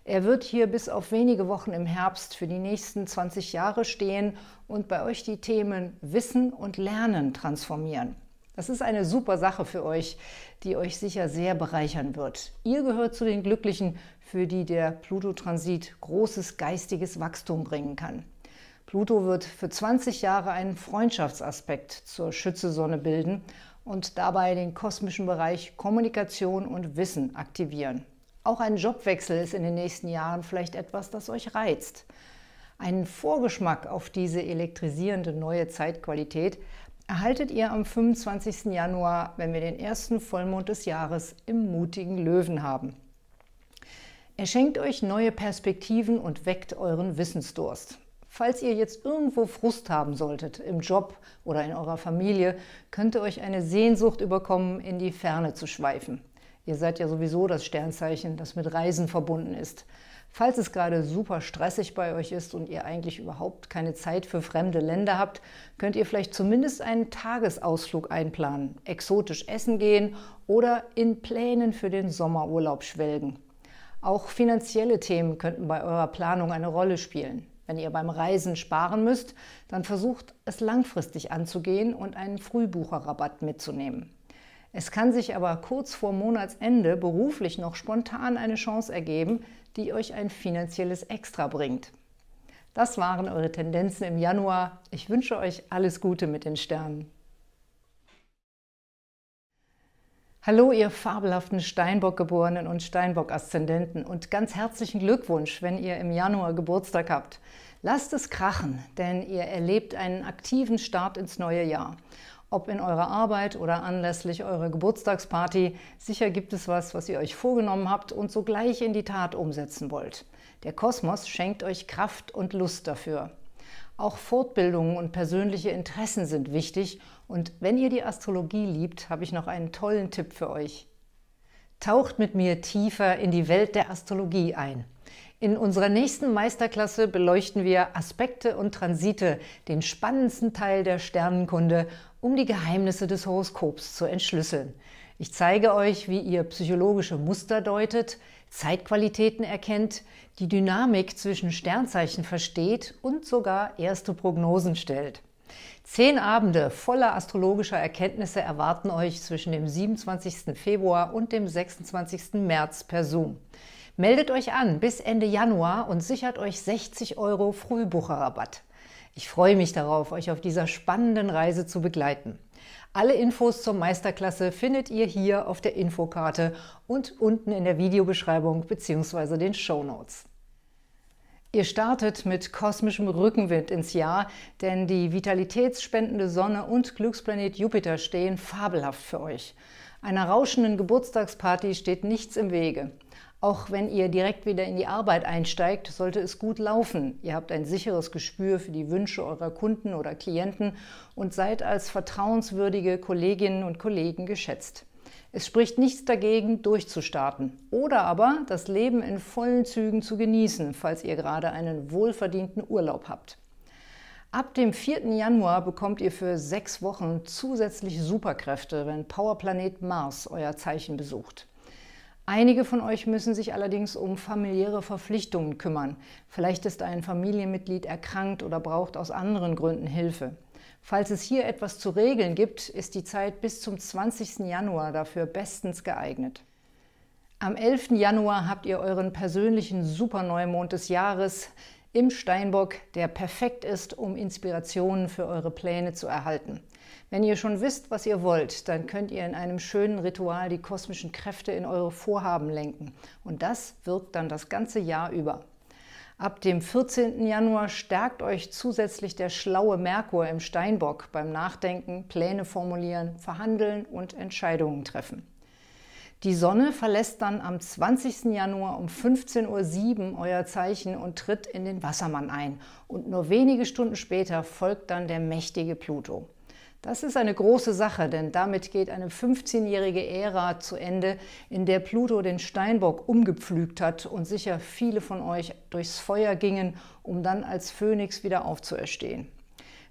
Speaker 1: Er wird hier bis auf wenige Wochen im Herbst für die nächsten 20 Jahre stehen und bei euch die Themen Wissen und Lernen transformieren. Das ist eine super Sache für euch, die euch sicher sehr bereichern wird. Ihr gehört zu den Glücklichen, für die der Pluto-Transit großes geistiges Wachstum bringen kann. Pluto wird für 20 Jahre einen Freundschaftsaspekt zur Schützesonne bilden und dabei den kosmischen Bereich Kommunikation und Wissen aktivieren. Auch ein Jobwechsel ist in den nächsten Jahren vielleicht etwas, das euch reizt. Einen Vorgeschmack auf diese elektrisierende neue Zeitqualität erhaltet ihr am 25. Januar, wenn wir den ersten Vollmond des Jahres im mutigen Löwen haben. Er schenkt euch neue Perspektiven und weckt euren Wissensdurst. Falls ihr jetzt irgendwo Frust haben solltet, im Job oder in eurer Familie, könnte euch eine Sehnsucht überkommen, in die Ferne zu schweifen. Ihr seid ja sowieso das Sternzeichen, das mit Reisen verbunden ist. Falls es gerade super stressig bei euch ist und ihr eigentlich überhaupt keine Zeit für fremde Länder habt, könnt ihr vielleicht zumindest einen Tagesausflug einplanen, exotisch essen gehen oder in Plänen für den Sommerurlaub schwelgen. Auch finanzielle Themen könnten bei eurer Planung eine Rolle spielen. Wenn ihr beim Reisen sparen müsst, dann versucht es langfristig anzugehen und einen Frühbucherrabatt mitzunehmen. Es kann sich aber kurz vor Monatsende beruflich noch spontan eine Chance ergeben, die euch ein finanzielles Extra bringt. Das waren eure Tendenzen im Januar. Ich wünsche euch alles Gute mit den Sternen. Hallo, ihr fabelhaften Steinbock-Geborenen und Steinbock-Aszendenten und ganz herzlichen Glückwunsch, wenn ihr im Januar Geburtstag habt. Lasst es krachen, denn ihr erlebt einen aktiven Start ins neue Jahr ob in eurer Arbeit oder anlässlich eurer Geburtstagsparty. Sicher gibt es was, was ihr euch vorgenommen habt und sogleich in die Tat umsetzen wollt. Der Kosmos schenkt euch Kraft und Lust dafür. Auch Fortbildungen und persönliche Interessen sind wichtig und wenn ihr die Astrologie liebt, habe ich noch einen tollen Tipp für euch. Taucht mit mir tiefer in die Welt der Astrologie ein. In unserer nächsten Meisterklasse beleuchten wir Aspekte und Transite, den spannendsten Teil der Sternenkunde, um die Geheimnisse des Horoskops zu entschlüsseln. Ich zeige euch, wie ihr psychologische Muster deutet, Zeitqualitäten erkennt, die Dynamik zwischen Sternzeichen versteht und sogar erste Prognosen stellt. Zehn Abende voller astrologischer Erkenntnisse erwarten euch zwischen dem 27. Februar und dem 26. März per Zoom. Meldet euch an bis Ende Januar und sichert euch 60 Euro Frühbucherrabatt. Ich freue mich darauf, euch auf dieser spannenden Reise zu begleiten. Alle Infos zur Meisterklasse findet ihr hier auf der Infokarte und unten in der Videobeschreibung bzw. den Show Notes. Ihr startet mit kosmischem Rückenwind ins Jahr, denn die vitalitätsspendende Sonne und Glücksplanet Jupiter stehen fabelhaft für euch. Einer rauschenden Geburtstagsparty steht nichts im Wege. Auch wenn ihr direkt wieder in die Arbeit einsteigt, sollte es gut laufen. Ihr habt ein sicheres Gespür für die Wünsche eurer Kunden oder Klienten und seid als vertrauenswürdige Kolleginnen und Kollegen geschätzt. Es spricht nichts dagegen, durchzustarten oder aber das Leben in vollen Zügen zu genießen, falls ihr gerade einen wohlverdienten Urlaub habt. Ab dem 4. Januar bekommt ihr für sechs Wochen zusätzlich Superkräfte, wenn Powerplanet Mars euer Zeichen besucht. Einige von euch müssen sich allerdings um familiäre Verpflichtungen kümmern. Vielleicht ist ein Familienmitglied erkrankt oder braucht aus anderen Gründen Hilfe. Falls es hier etwas zu regeln gibt, ist die Zeit bis zum 20. Januar dafür bestens geeignet. Am 11. Januar habt ihr euren persönlichen Superneumond des Jahres im Steinbock, der perfekt ist, um Inspirationen für eure Pläne zu erhalten. Wenn ihr schon wisst, was ihr wollt, dann könnt ihr in einem schönen Ritual die kosmischen Kräfte in eure Vorhaben lenken. Und das wirkt dann das ganze Jahr über. Ab dem 14. Januar stärkt euch zusätzlich der schlaue Merkur im Steinbock beim Nachdenken, Pläne formulieren, verhandeln und Entscheidungen treffen. Die Sonne verlässt dann am 20. Januar um 15.07 Uhr euer Zeichen und tritt in den Wassermann ein. Und nur wenige Stunden später folgt dann der mächtige Pluto. Das ist eine große Sache, denn damit geht eine 15-jährige Ära zu Ende, in der Pluto den Steinbock umgepflügt hat und sicher viele von euch durchs Feuer gingen, um dann als Phönix wieder aufzuerstehen.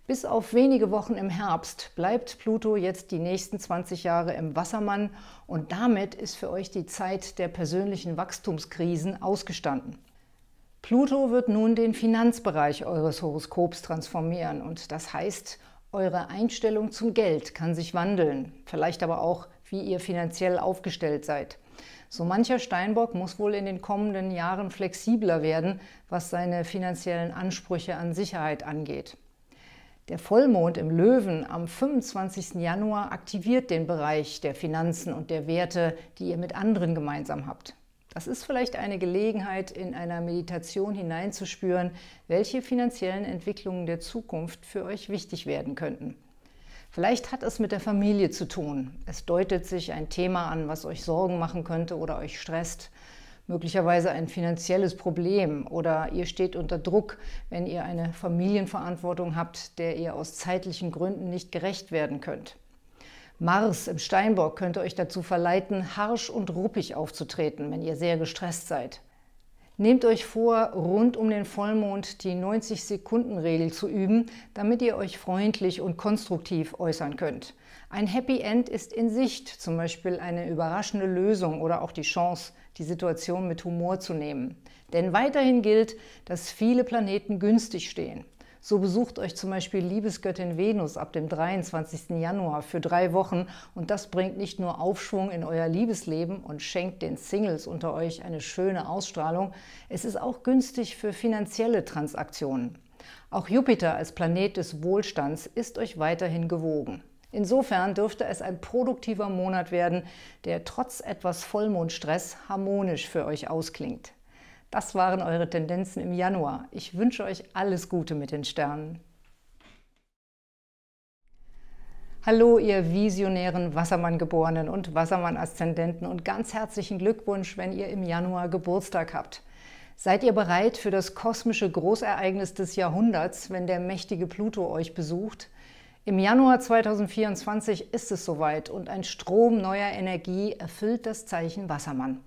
Speaker 1: Bis auf wenige Wochen im Herbst bleibt Pluto jetzt die nächsten 20 Jahre im Wassermann und damit ist für euch die Zeit der persönlichen Wachstumskrisen ausgestanden. Pluto wird nun den Finanzbereich eures Horoskops transformieren und das heißt, eure Einstellung zum Geld kann sich wandeln, vielleicht aber auch, wie ihr finanziell aufgestellt seid. So mancher Steinbock muss wohl in den kommenden Jahren flexibler werden, was seine finanziellen Ansprüche an Sicherheit angeht. Der Vollmond im Löwen am 25. Januar aktiviert den Bereich der Finanzen und der Werte, die ihr mit anderen gemeinsam habt. Das ist vielleicht eine Gelegenheit, in einer Meditation hineinzuspüren, welche finanziellen Entwicklungen der Zukunft für euch wichtig werden könnten. Vielleicht hat es mit der Familie zu tun. Es deutet sich ein Thema an, was euch Sorgen machen könnte oder euch stresst. Möglicherweise ein finanzielles Problem oder ihr steht unter Druck, wenn ihr eine Familienverantwortung habt, der ihr aus zeitlichen Gründen nicht gerecht werden könnt. Mars im Steinbock könnte euch dazu verleiten, harsch und ruppig aufzutreten, wenn ihr sehr gestresst seid. Nehmt euch vor, rund um den Vollmond die 90-Sekunden-Regel zu üben, damit ihr euch freundlich und konstruktiv äußern könnt. Ein Happy End ist in Sicht, zum Beispiel eine überraschende Lösung oder auch die Chance, die Situation mit Humor zu nehmen. Denn weiterhin gilt, dass viele Planeten günstig stehen. So besucht euch zum Beispiel Liebesgöttin Venus ab dem 23. Januar für drei Wochen und das bringt nicht nur Aufschwung in euer Liebesleben und schenkt den Singles unter euch eine schöne Ausstrahlung, es ist auch günstig für finanzielle Transaktionen. Auch Jupiter als Planet des Wohlstands ist euch weiterhin gewogen. Insofern dürfte es ein produktiver Monat werden, der trotz etwas Vollmondstress harmonisch für euch ausklingt. Das waren eure Tendenzen im Januar. Ich wünsche euch alles Gute mit den Sternen. Hallo, ihr visionären Wassermann-Geborenen und Wassermann-Aszendenten und ganz herzlichen Glückwunsch, wenn ihr im Januar Geburtstag habt. Seid ihr bereit für das kosmische Großereignis des Jahrhunderts, wenn der mächtige Pluto euch besucht? Im Januar 2024 ist es soweit und ein Strom neuer Energie erfüllt das Zeichen Wassermann.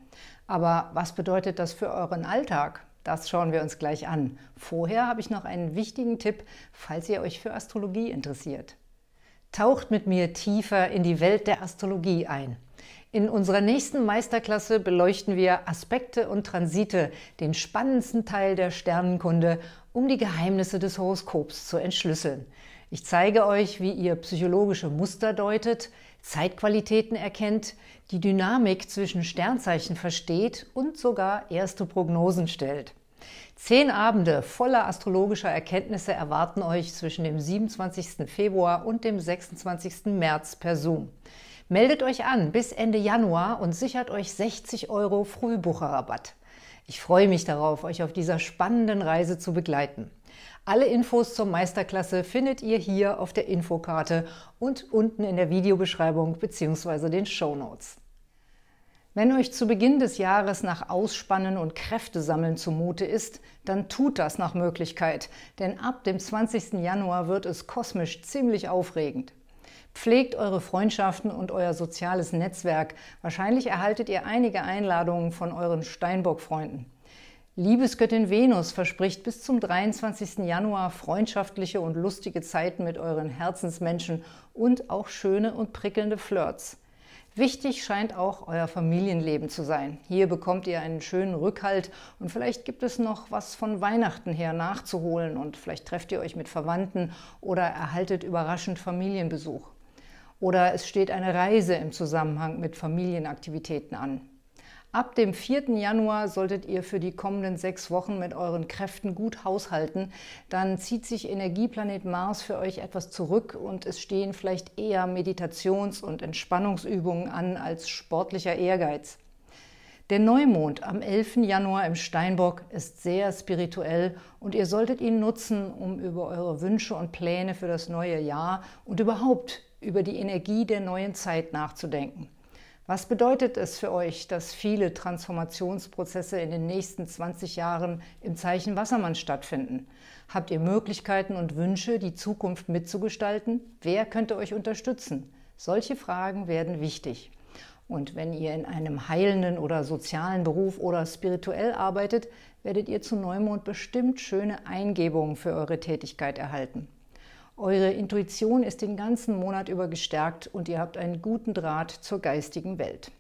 Speaker 1: Aber was bedeutet das für euren Alltag? Das schauen wir uns gleich an. Vorher habe ich noch einen wichtigen Tipp, falls ihr euch für Astrologie interessiert. Taucht mit mir tiefer in die Welt der Astrologie ein. In unserer nächsten Meisterklasse beleuchten wir Aspekte und Transite, den spannendsten Teil der Sternenkunde, um die Geheimnisse des Horoskops zu entschlüsseln. Ich zeige euch, wie ihr psychologische Muster deutet, Zeitqualitäten erkennt, die Dynamik zwischen Sternzeichen versteht und sogar erste Prognosen stellt. Zehn Abende voller astrologischer Erkenntnisse erwarten euch zwischen dem 27. Februar und dem 26. März per Zoom. Meldet euch an bis Ende Januar und sichert euch 60 Euro Frühbucherrabatt. Ich freue mich darauf, euch auf dieser spannenden Reise zu begleiten. Alle Infos zur Meisterklasse findet ihr hier auf der Infokarte und unten in der Videobeschreibung bzw. den Show Notes. Wenn euch zu Beginn des Jahres nach Ausspannen und Kräftesammeln zumute ist, dann tut das nach Möglichkeit, denn ab dem 20. Januar wird es kosmisch ziemlich aufregend. Pflegt eure Freundschaften und euer soziales Netzwerk. Wahrscheinlich erhaltet ihr einige Einladungen von euren Steinbock-Freunden. Liebesgöttin Venus verspricht bis zum 23. Januar freundschaftliche und lustige Zeiten mit euren Herzensmenschen und auch schöne und prickelnde Flirts. Wichtig scheint auch euer Familienleben zu sein. Hier bekommt ihr einen schönen Rückhalt und vielleicht gibt es noch was von Weihnachten her nachzuholen und vielleicht trefft ihr euch mit Verwandten oder erhaltet überraschend Familienbesuch. Oder es steht eine Reise im Zusammenhang mit Familienaktivitäten an. Ab dem 4. Januar solltet ihr für die kommenden sechs Wochen mit euren Kräften gut haushalten. Dann zieht sich Energieplanet Mars für euch etwas zurück und es stehen vielleicht eher Meditations- und Entspannungsübungen an als sportlicher Ehrgeiz. Der Neumond am 11. Januar im Steinbock ist sehr spirituell und ihr solltet ihn nutzen, um über eure Wünsche und Pläne für das neue Jahr und überhaupt über die Energie der neuen Zeit nachzudenken. Was bedeutet es für euch, dass viele Transformationsprozesse in den nächsten 20 Jahren im Zeichen Wassermann stattfinden? Habt ihr Möglichkeiten und Wünsche, die Zukunft mitzugestalten? Wer könnte euch unterstützen? Solche Fragen werden wichtig. Und wenn ihr in einem heilenden oder sozialen Beruf oder spirituell arbeitet, werdet ihr zu Neumond bestimmt schöne Eingebungen für eure Tätigkeit erhalten. Eure Intuition ist den ganzen Monat über gestärkt und ihr habt einen guten Draht zur geistigen Welt.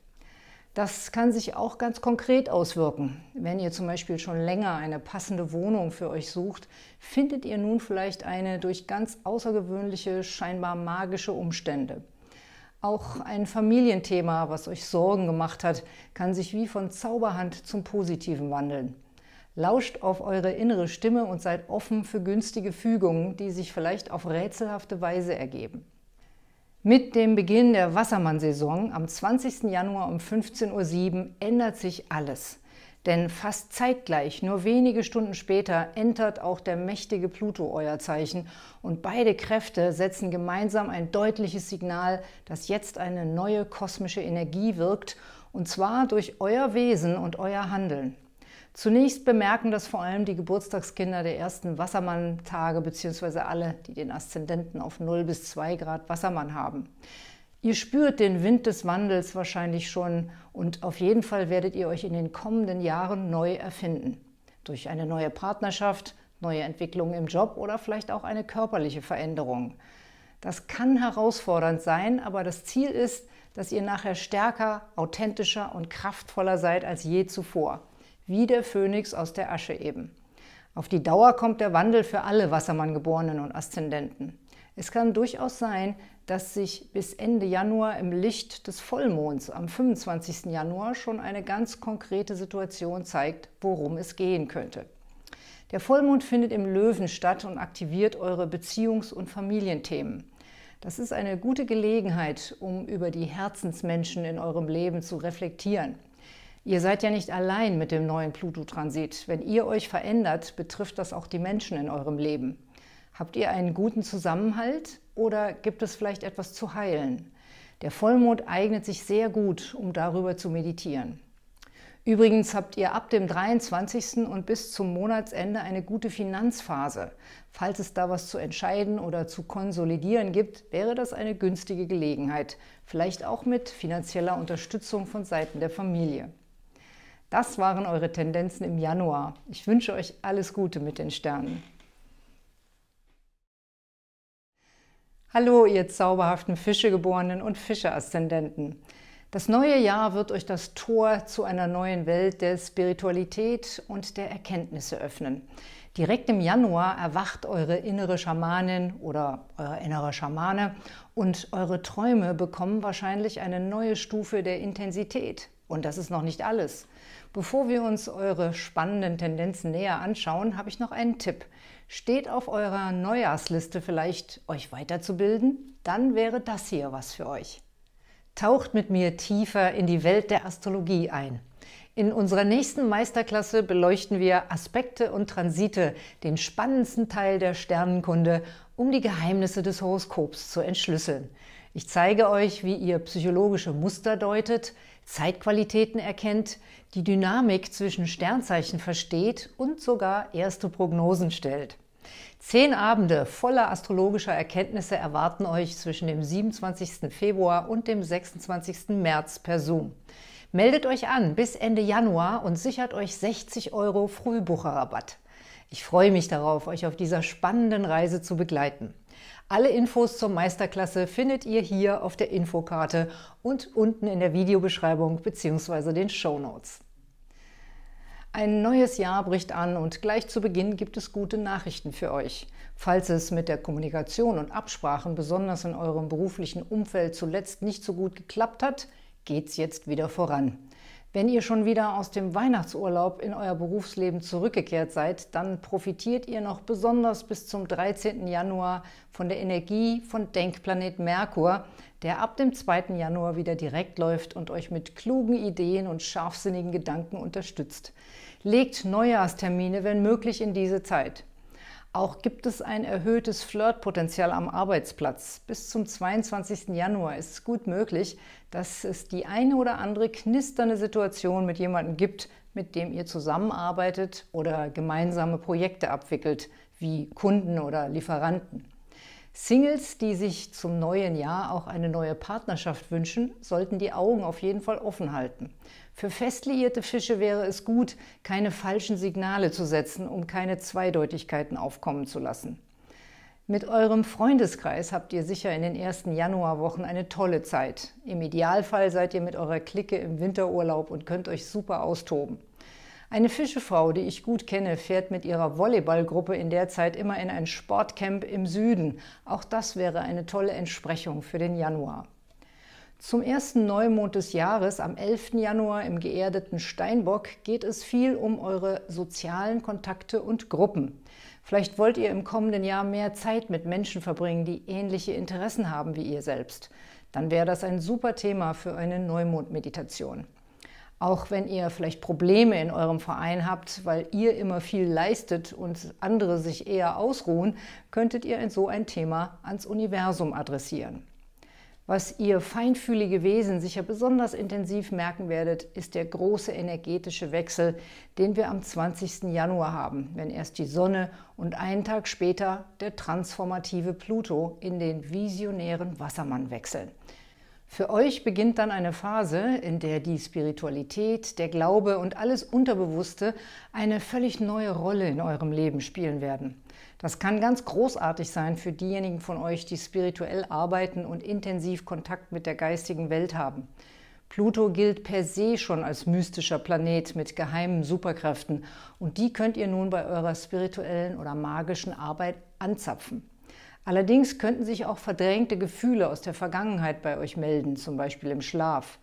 Speaker 1: Das kann sich auch ganz konkret auswirken. Wenn ihr zum Beispiel schon länger eine passende Wohnung für euch sucht, findet ihr nun vielleicht eine durch ganz außergewöhnliche, scheinbar magische Umstände. Auch ein Familienthema, was euch Sorgen gemacht hat, kann sich wie von Zauberhand zum Positiven wandeln. Lauscht auf eure innere Stimme und seid offen für günstige Fügungen, die sich vielleicht auf rätselhafte Weise ergeben. Mit dem Beginn der Wassermannsaison am 20. Januar um 15.07 Uhr ändert sich alles. Denn fast zeitgleich, nur wenige Stunden später, entert auch der mächtige Pluto euer Zeichen und beide Kräfte setzen gemeinsam ein deutliches Signal, dass jetzt eine neue kosmische Energie wirkt, und zwar durch euer Wesen und euer Handeln. Zunächst bemerken das vor allem die Geburtstagskinder der ersten Wassermann-Tage bzw. alle, die den Aszendenten auf 0 bis 2 Grad Wassermann haben. Ihr spürt den Wind des Wandels wahrscheinlich schon und auf jeden Fall werdet ihr euch in den kommenden Jahren neu erfinden. Durch eine neue Partnerschaft, neue Entwicklungen im Job oder vielleicht auch eine körperliche Veränderung. Das kann herausfordernd sein, aber das Ziel ist, dass ihr nachher stärker, authentischer und kraftvoller seid als je zuvor wie der Phönix aus der Asche eben. Auf die Dauer kommt der Wandel für alle Wassermanngeborenen und Aszendenten. Es kann durchaus sein, dass sich bis Ende Januar im Licht des Vollmonds am 25. Januar schon eine ganz konkrete Situation zeigt, worum es gehen könnte. Der Vollmond findet im Löwen statt und aktiviert eure Beziehungs- und Familienthemen. Das ist eine gute Gelegenheit, um über die Herzensmenschen in eurem Leben zu reflektieren. Ihr seid ja nicht allein mit dem neuen Pluto-Transit. Wenn ihr euch verändert, betrifft das auch die Menschen in eurem Leben. Habt ihr einen guten Zusammenhalt oder gibt es vielleicht etwas zu heilen? Der Vollmond eignet sich sehr gut, um darüber zu meditieren. Übrigens habt ihr ab dem 23. und bis zum Monatsende eine gute Finanzphase. Falls es da was zu entscheiden oder zu konsolidieren gibt, wäre das eine günstige Gelegenheit, vielleicht auch mit finanzieller Unterstützung von Seiten der Familie. Das waren eure Tendenzen im Januar. Ich wünsche euch alles Gute mit den Sternen. Hallo, ihr zauberhaften Fischegeborenen und Fischeaszendenten. Das neue Jahr wird euch das Tor zu einer neuen Welt der Spiritualität und der Erkenntnisse öffnen. Direkt im Januar erwacht eure innere Schamanin oder euer innerer Schamane und eure Träume bekommen wahrscheinlich eine neue Stufe der Intensität. Und das ist noch nicht alles. Bevor wir uns eure spannenden Tendenzen näher anschauen, habe ich noch einen Tipp. Steht auf eurer Neujahrsliste vielleicht, euch weiterzubilden? Dann wäre das hier was für euch. Taucht mit mir tiefer in die Welt der Astrologie ein. In unserer nächsten Meisterklasse beleuchten wir Aspekte und Transite, den spannendsten Teil der Sternenkunde, um die Geheimnisse des Horoskops zu entschlüsseln. Ich zeige euch, wie ihr psychologische Muster deutet, Zeitqualitäten erkennt, die Dynamik zwischen Sternzeichen versteht und sogar erste Prognosen stellt. Zehn Abende voller astrologischer Erkenntnisse erwarten euch zwischen dem 27. Februar und dem 26. März per Zoom. Meldet euch an bis Ende Januar und sichert euch 60 Euro Frühbucherrabatt. Ich freue mich darauf, euch auf dieser spannenden Reise zu begleiten. Alle Infos zur Meisterklasse findet ihr hier auf der Infokarte und unten in der Videobeschreibung bzw. den Show Notes. Ein neues Jahr bricht an und gleich zu Beginn gibt es gute Nachrichten für euch. Falls es mit der Kommunikation und Absprachen besonders in eurem beruflichen Umfeld zuletzt nicht so gut geklappt hat, geht's jetzt wieder voran. Wenn ihr schon wieder aus dem Weihnachtsurlaub in euer Berufsleben zurückgekehrt seid, dann profitiert ihr noch besonders bis zum 13. Januar von der Energie von Denkplanet Merkur, der ab dem 2. Januar wieder direkt läuft und euch mit klugen Ideen und scharfsinnigen Gedanken unterstützt. Legt Neujahrstermine, wenn möglich, in diese Zeit. Auch gibt es ein erhöhtes Flirtpotenzial am Arbeitsplatz. Bis zum 22. Januar ist es gut möglich, dass es die eine oder andere knisternde Situation mit jemandem gibt, mit dem ihr zusammenarbeitet oder gemeinsame Projekte abwickelt, wie Kunden oder Lieferanten. Singles, die sich zum neuen Jahr auch eine neue Partnerschaft wünschen, sollten die Augen auf jeden Fall offen halten. Für fest liierte Fische wäre es gut, keine falschen Signale zu setzen, um keine Zweideutigkeiten aufkommen zu lassen. Mit eurem Freundeskreis habt ihr sicher in den ersten Januarwochen eine tolle Zeit. Im Idealfall seid ihr mit eurer Clique im Winterurlaub und könnt euch super austoben. Eine Fischefrau, die ich gut kenne, fährt mit ihrer Volleyballgruppe in der Zeit immer in ein Sportcamp im Süden. Auch das wäre eine tolle Entsprechung für den Januar. Zum ersten Neumond des Jahres am 11. Januar im geerdeten Steinbock geht es viel um eure sozialen Kontakte und Gruppen. Vielleicht wollt ihr im kommenden Jahr mehr Zeit mit Menschen verbringen, die ähnliche Interessen haben wie ihr selbst. Dann wäre das ein super Thema für eine Neumond-Meditation. Auch wenn ihr vielleicht Probleme in eurem Verein habt, weil ihr immer viel leistet und andere sich eher ausruhen, könntet ihr so ein Thema ans Universum adressieren. Was ihr feinfühlige Wesen sicher besonders intensiv merken werdet, ist der große energetische Wechsel, den wir am 20. Januar haben, wenn erst die Sonne und einen Tag später der transformative Pluto in den visionären Wassermann wechseln. Für euch beginnt dann eine Phase, in der die Spiritualität, der Glaube und alles Unterbewusste eine völlig neue Rolle in eurem Leben spielen werden. Das kann ganz großartig sein für diejenigen von euch, die spirituell arbeiten und intensiv Kontakt mit der geistigen Welt haben. Pluto gilt per se schon als mystischer Planet mit geheimen Superkräften und die könnt ihr nun bei eurer spirituellen oder magischen Arbeit anzapfen. Allerdings könnten sich auch verdrängte Gefühle aus der Vergangenheit bei euch melden, zum Beispiel im Schlaf.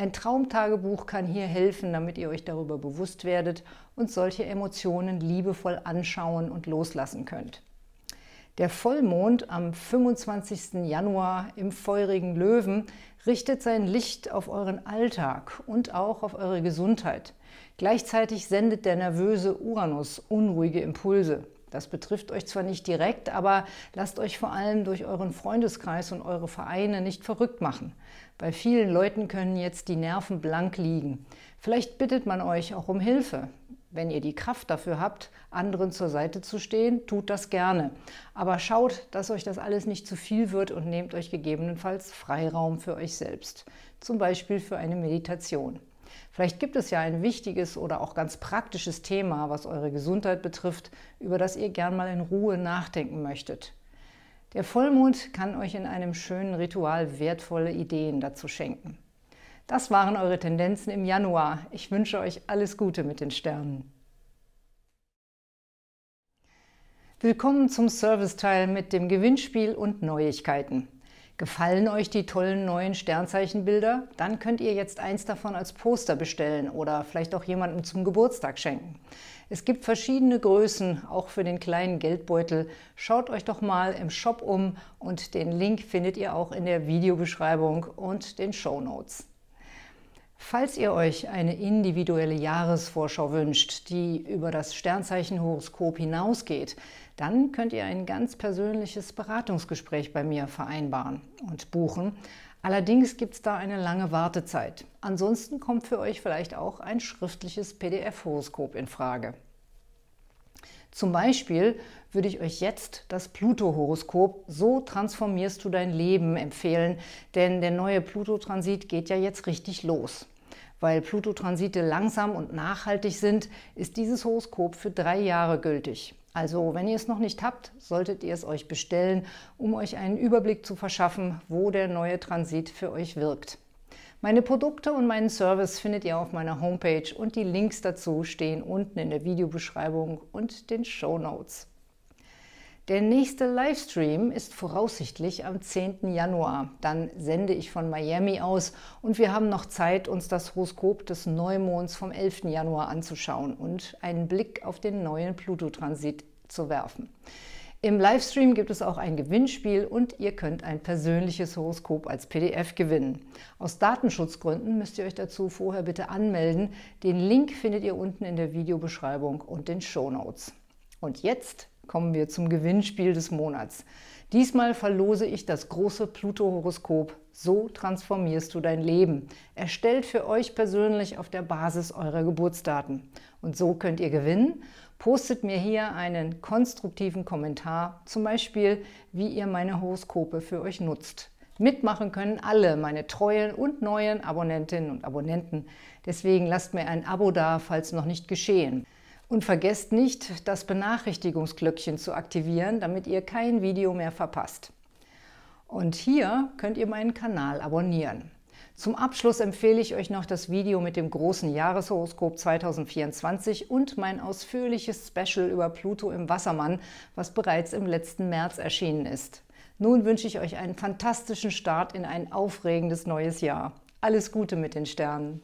Speaker 1: Ein Traumtagebuch kann hier helfen, damit ihr euch darüber bewusst werdet und solche Emotionen liebevoll anschauen und loslassen könnt. Der Vollmond am 25. Januar im feurigen Löwen richtet sein Licht auf euren Alltag und auch auf eure Gesundheit. Gleichzeitig sendet der nervöse Uranus unruhige Impulse. Das betrifft euch zwar nicht direkt, aber lasst euch vor allem durch euren Freundeskreis und eure Vereine nicht verrückt machen. Bei vielen Leuten können jetzt die Nerven blank liegen. Vielleicht bittet man euch auch um Hilfe. Wenn ihr die Kraft dafür habt, anderen zur Seite zu stehen, tut das gerne. Aber schaut, dass euch das alles nicht zu viel wird und nehmt euch gegebenenfalls Freiraum für euch selbst. Zum Beispiel für eine Meditation. Vielleicht gibt es ja ein wichtiges oder auch ganz praktisches Thema, was eure Gesundheit betrifft, über das ihr gern mal in Ruhe nachdenken möchtet. Der Vollmond kann euch in einem schönen Ritual wertvolle Ideen dazu schenken. Das waren eure Tendenzen im Januar. Ich wünsche euch alles Gute mit den Sternen. Willkommen zum Serviceteil mit dem Gewinnspiel und Neuigkeiten. Gefallen euch die tollen neuen Sternzeichenbilder? Dann könnt ihr jetzt eins davon als Poster bestellen oder vielleicht auch jemandem zum Geburtstag schenken. Es gibt verschiedene Größen, auch für den kleinen Geldbeutel. Schaut euch doch mal im Shop um und den Link findet ihr auch in der Videobeschreibung und den Show Notes. Falls ihr euch eine individuelle Jahresvorschau wünscht, die über das Sternzeichenhoroskop hinausgeht, dann könnt ihr ein ganz persönliches Beratungsgespräch bei mir vereinbaren und buchen. Allerdings gibt es da eine lange Wartezeit. Ansonsten kommt für euch vielleicht auch ein schriftliches PDF-Horoskop in Frage. Zum Beispiel würde ich euch jetzt das Pluto-Horoskop So transformierst du dein Leben empfehlen, denn der neue Pluto-Transit geht ja jetzt richtig los. Weil Pluto-Transite langsam und nachhaltig sind, ist dieses Horoskop für drei Jahre gültig. Also wenn ihr es noch nicht habt, solltet ihr es euch bestellen, um euch einen Überblick zu verschaffen, wo der neue Transit für euch wirkt. Meine Produkte und meinen Service findet ihr auf meiner Homepage und die Links dazu stehen unten in der Videobeschreibung und den Show Notes. Der nächste Livestream ist voraussichtlich am 10. Januar. Dann sende ich von Miami aus und wir haben noch Zeit, uns das Horoskop des Neumonds vom 11. Januar anzuschauen und einen Blick auf den neuen Pluto-Transit zu werfen. Im Livestream gibt es auch ein Gewinnspiel und ihr könnt ein persönliches Horoskop als PDF gewinnen. Aus Datenschutzgründen müsst ihr euch dazu vorher bitte anmelden. Den Link findet ihr unten in der Videobeschreibung und den Show Notes. Und jetzt kommen wir zum Gewinnspiel des Monats. Diesmal verlose ich das große Pluto-Horoskop So transformierst du dein Leben, erstellt für euch persönlich auf der Basis eurer Geburtsdaten. Und so könnt ihr gewinnen Postet mir hier einen konstruktiven Kommentar, zum Beispiel, wie ihr meine Horoskope für euch nutzt. Mitmachen können alle meine treuen und neuen Abonnentinnen und Abonnenten. Deswegen lasst mir ein Abo da, falls noch nicht geschehen. Und vergesst nicht, das Benachrichtigungsglöckchen zu aktivieren, damit ihr kein Video mehr verpasst. Und hier könnt ihr meinen Kanal abonnieren. Zum Abschluss empfehle ich euch noch das Video mit dem großen Jahreshoroskop 2024 und mein ausführliches Special über Pluto im Wassermann, was bereits im letzten März erschienen ist. Nun wünsche ich euch einen fantastischen Start in ein aufregendes neues Jahr. Alles Gute mit den Sternen!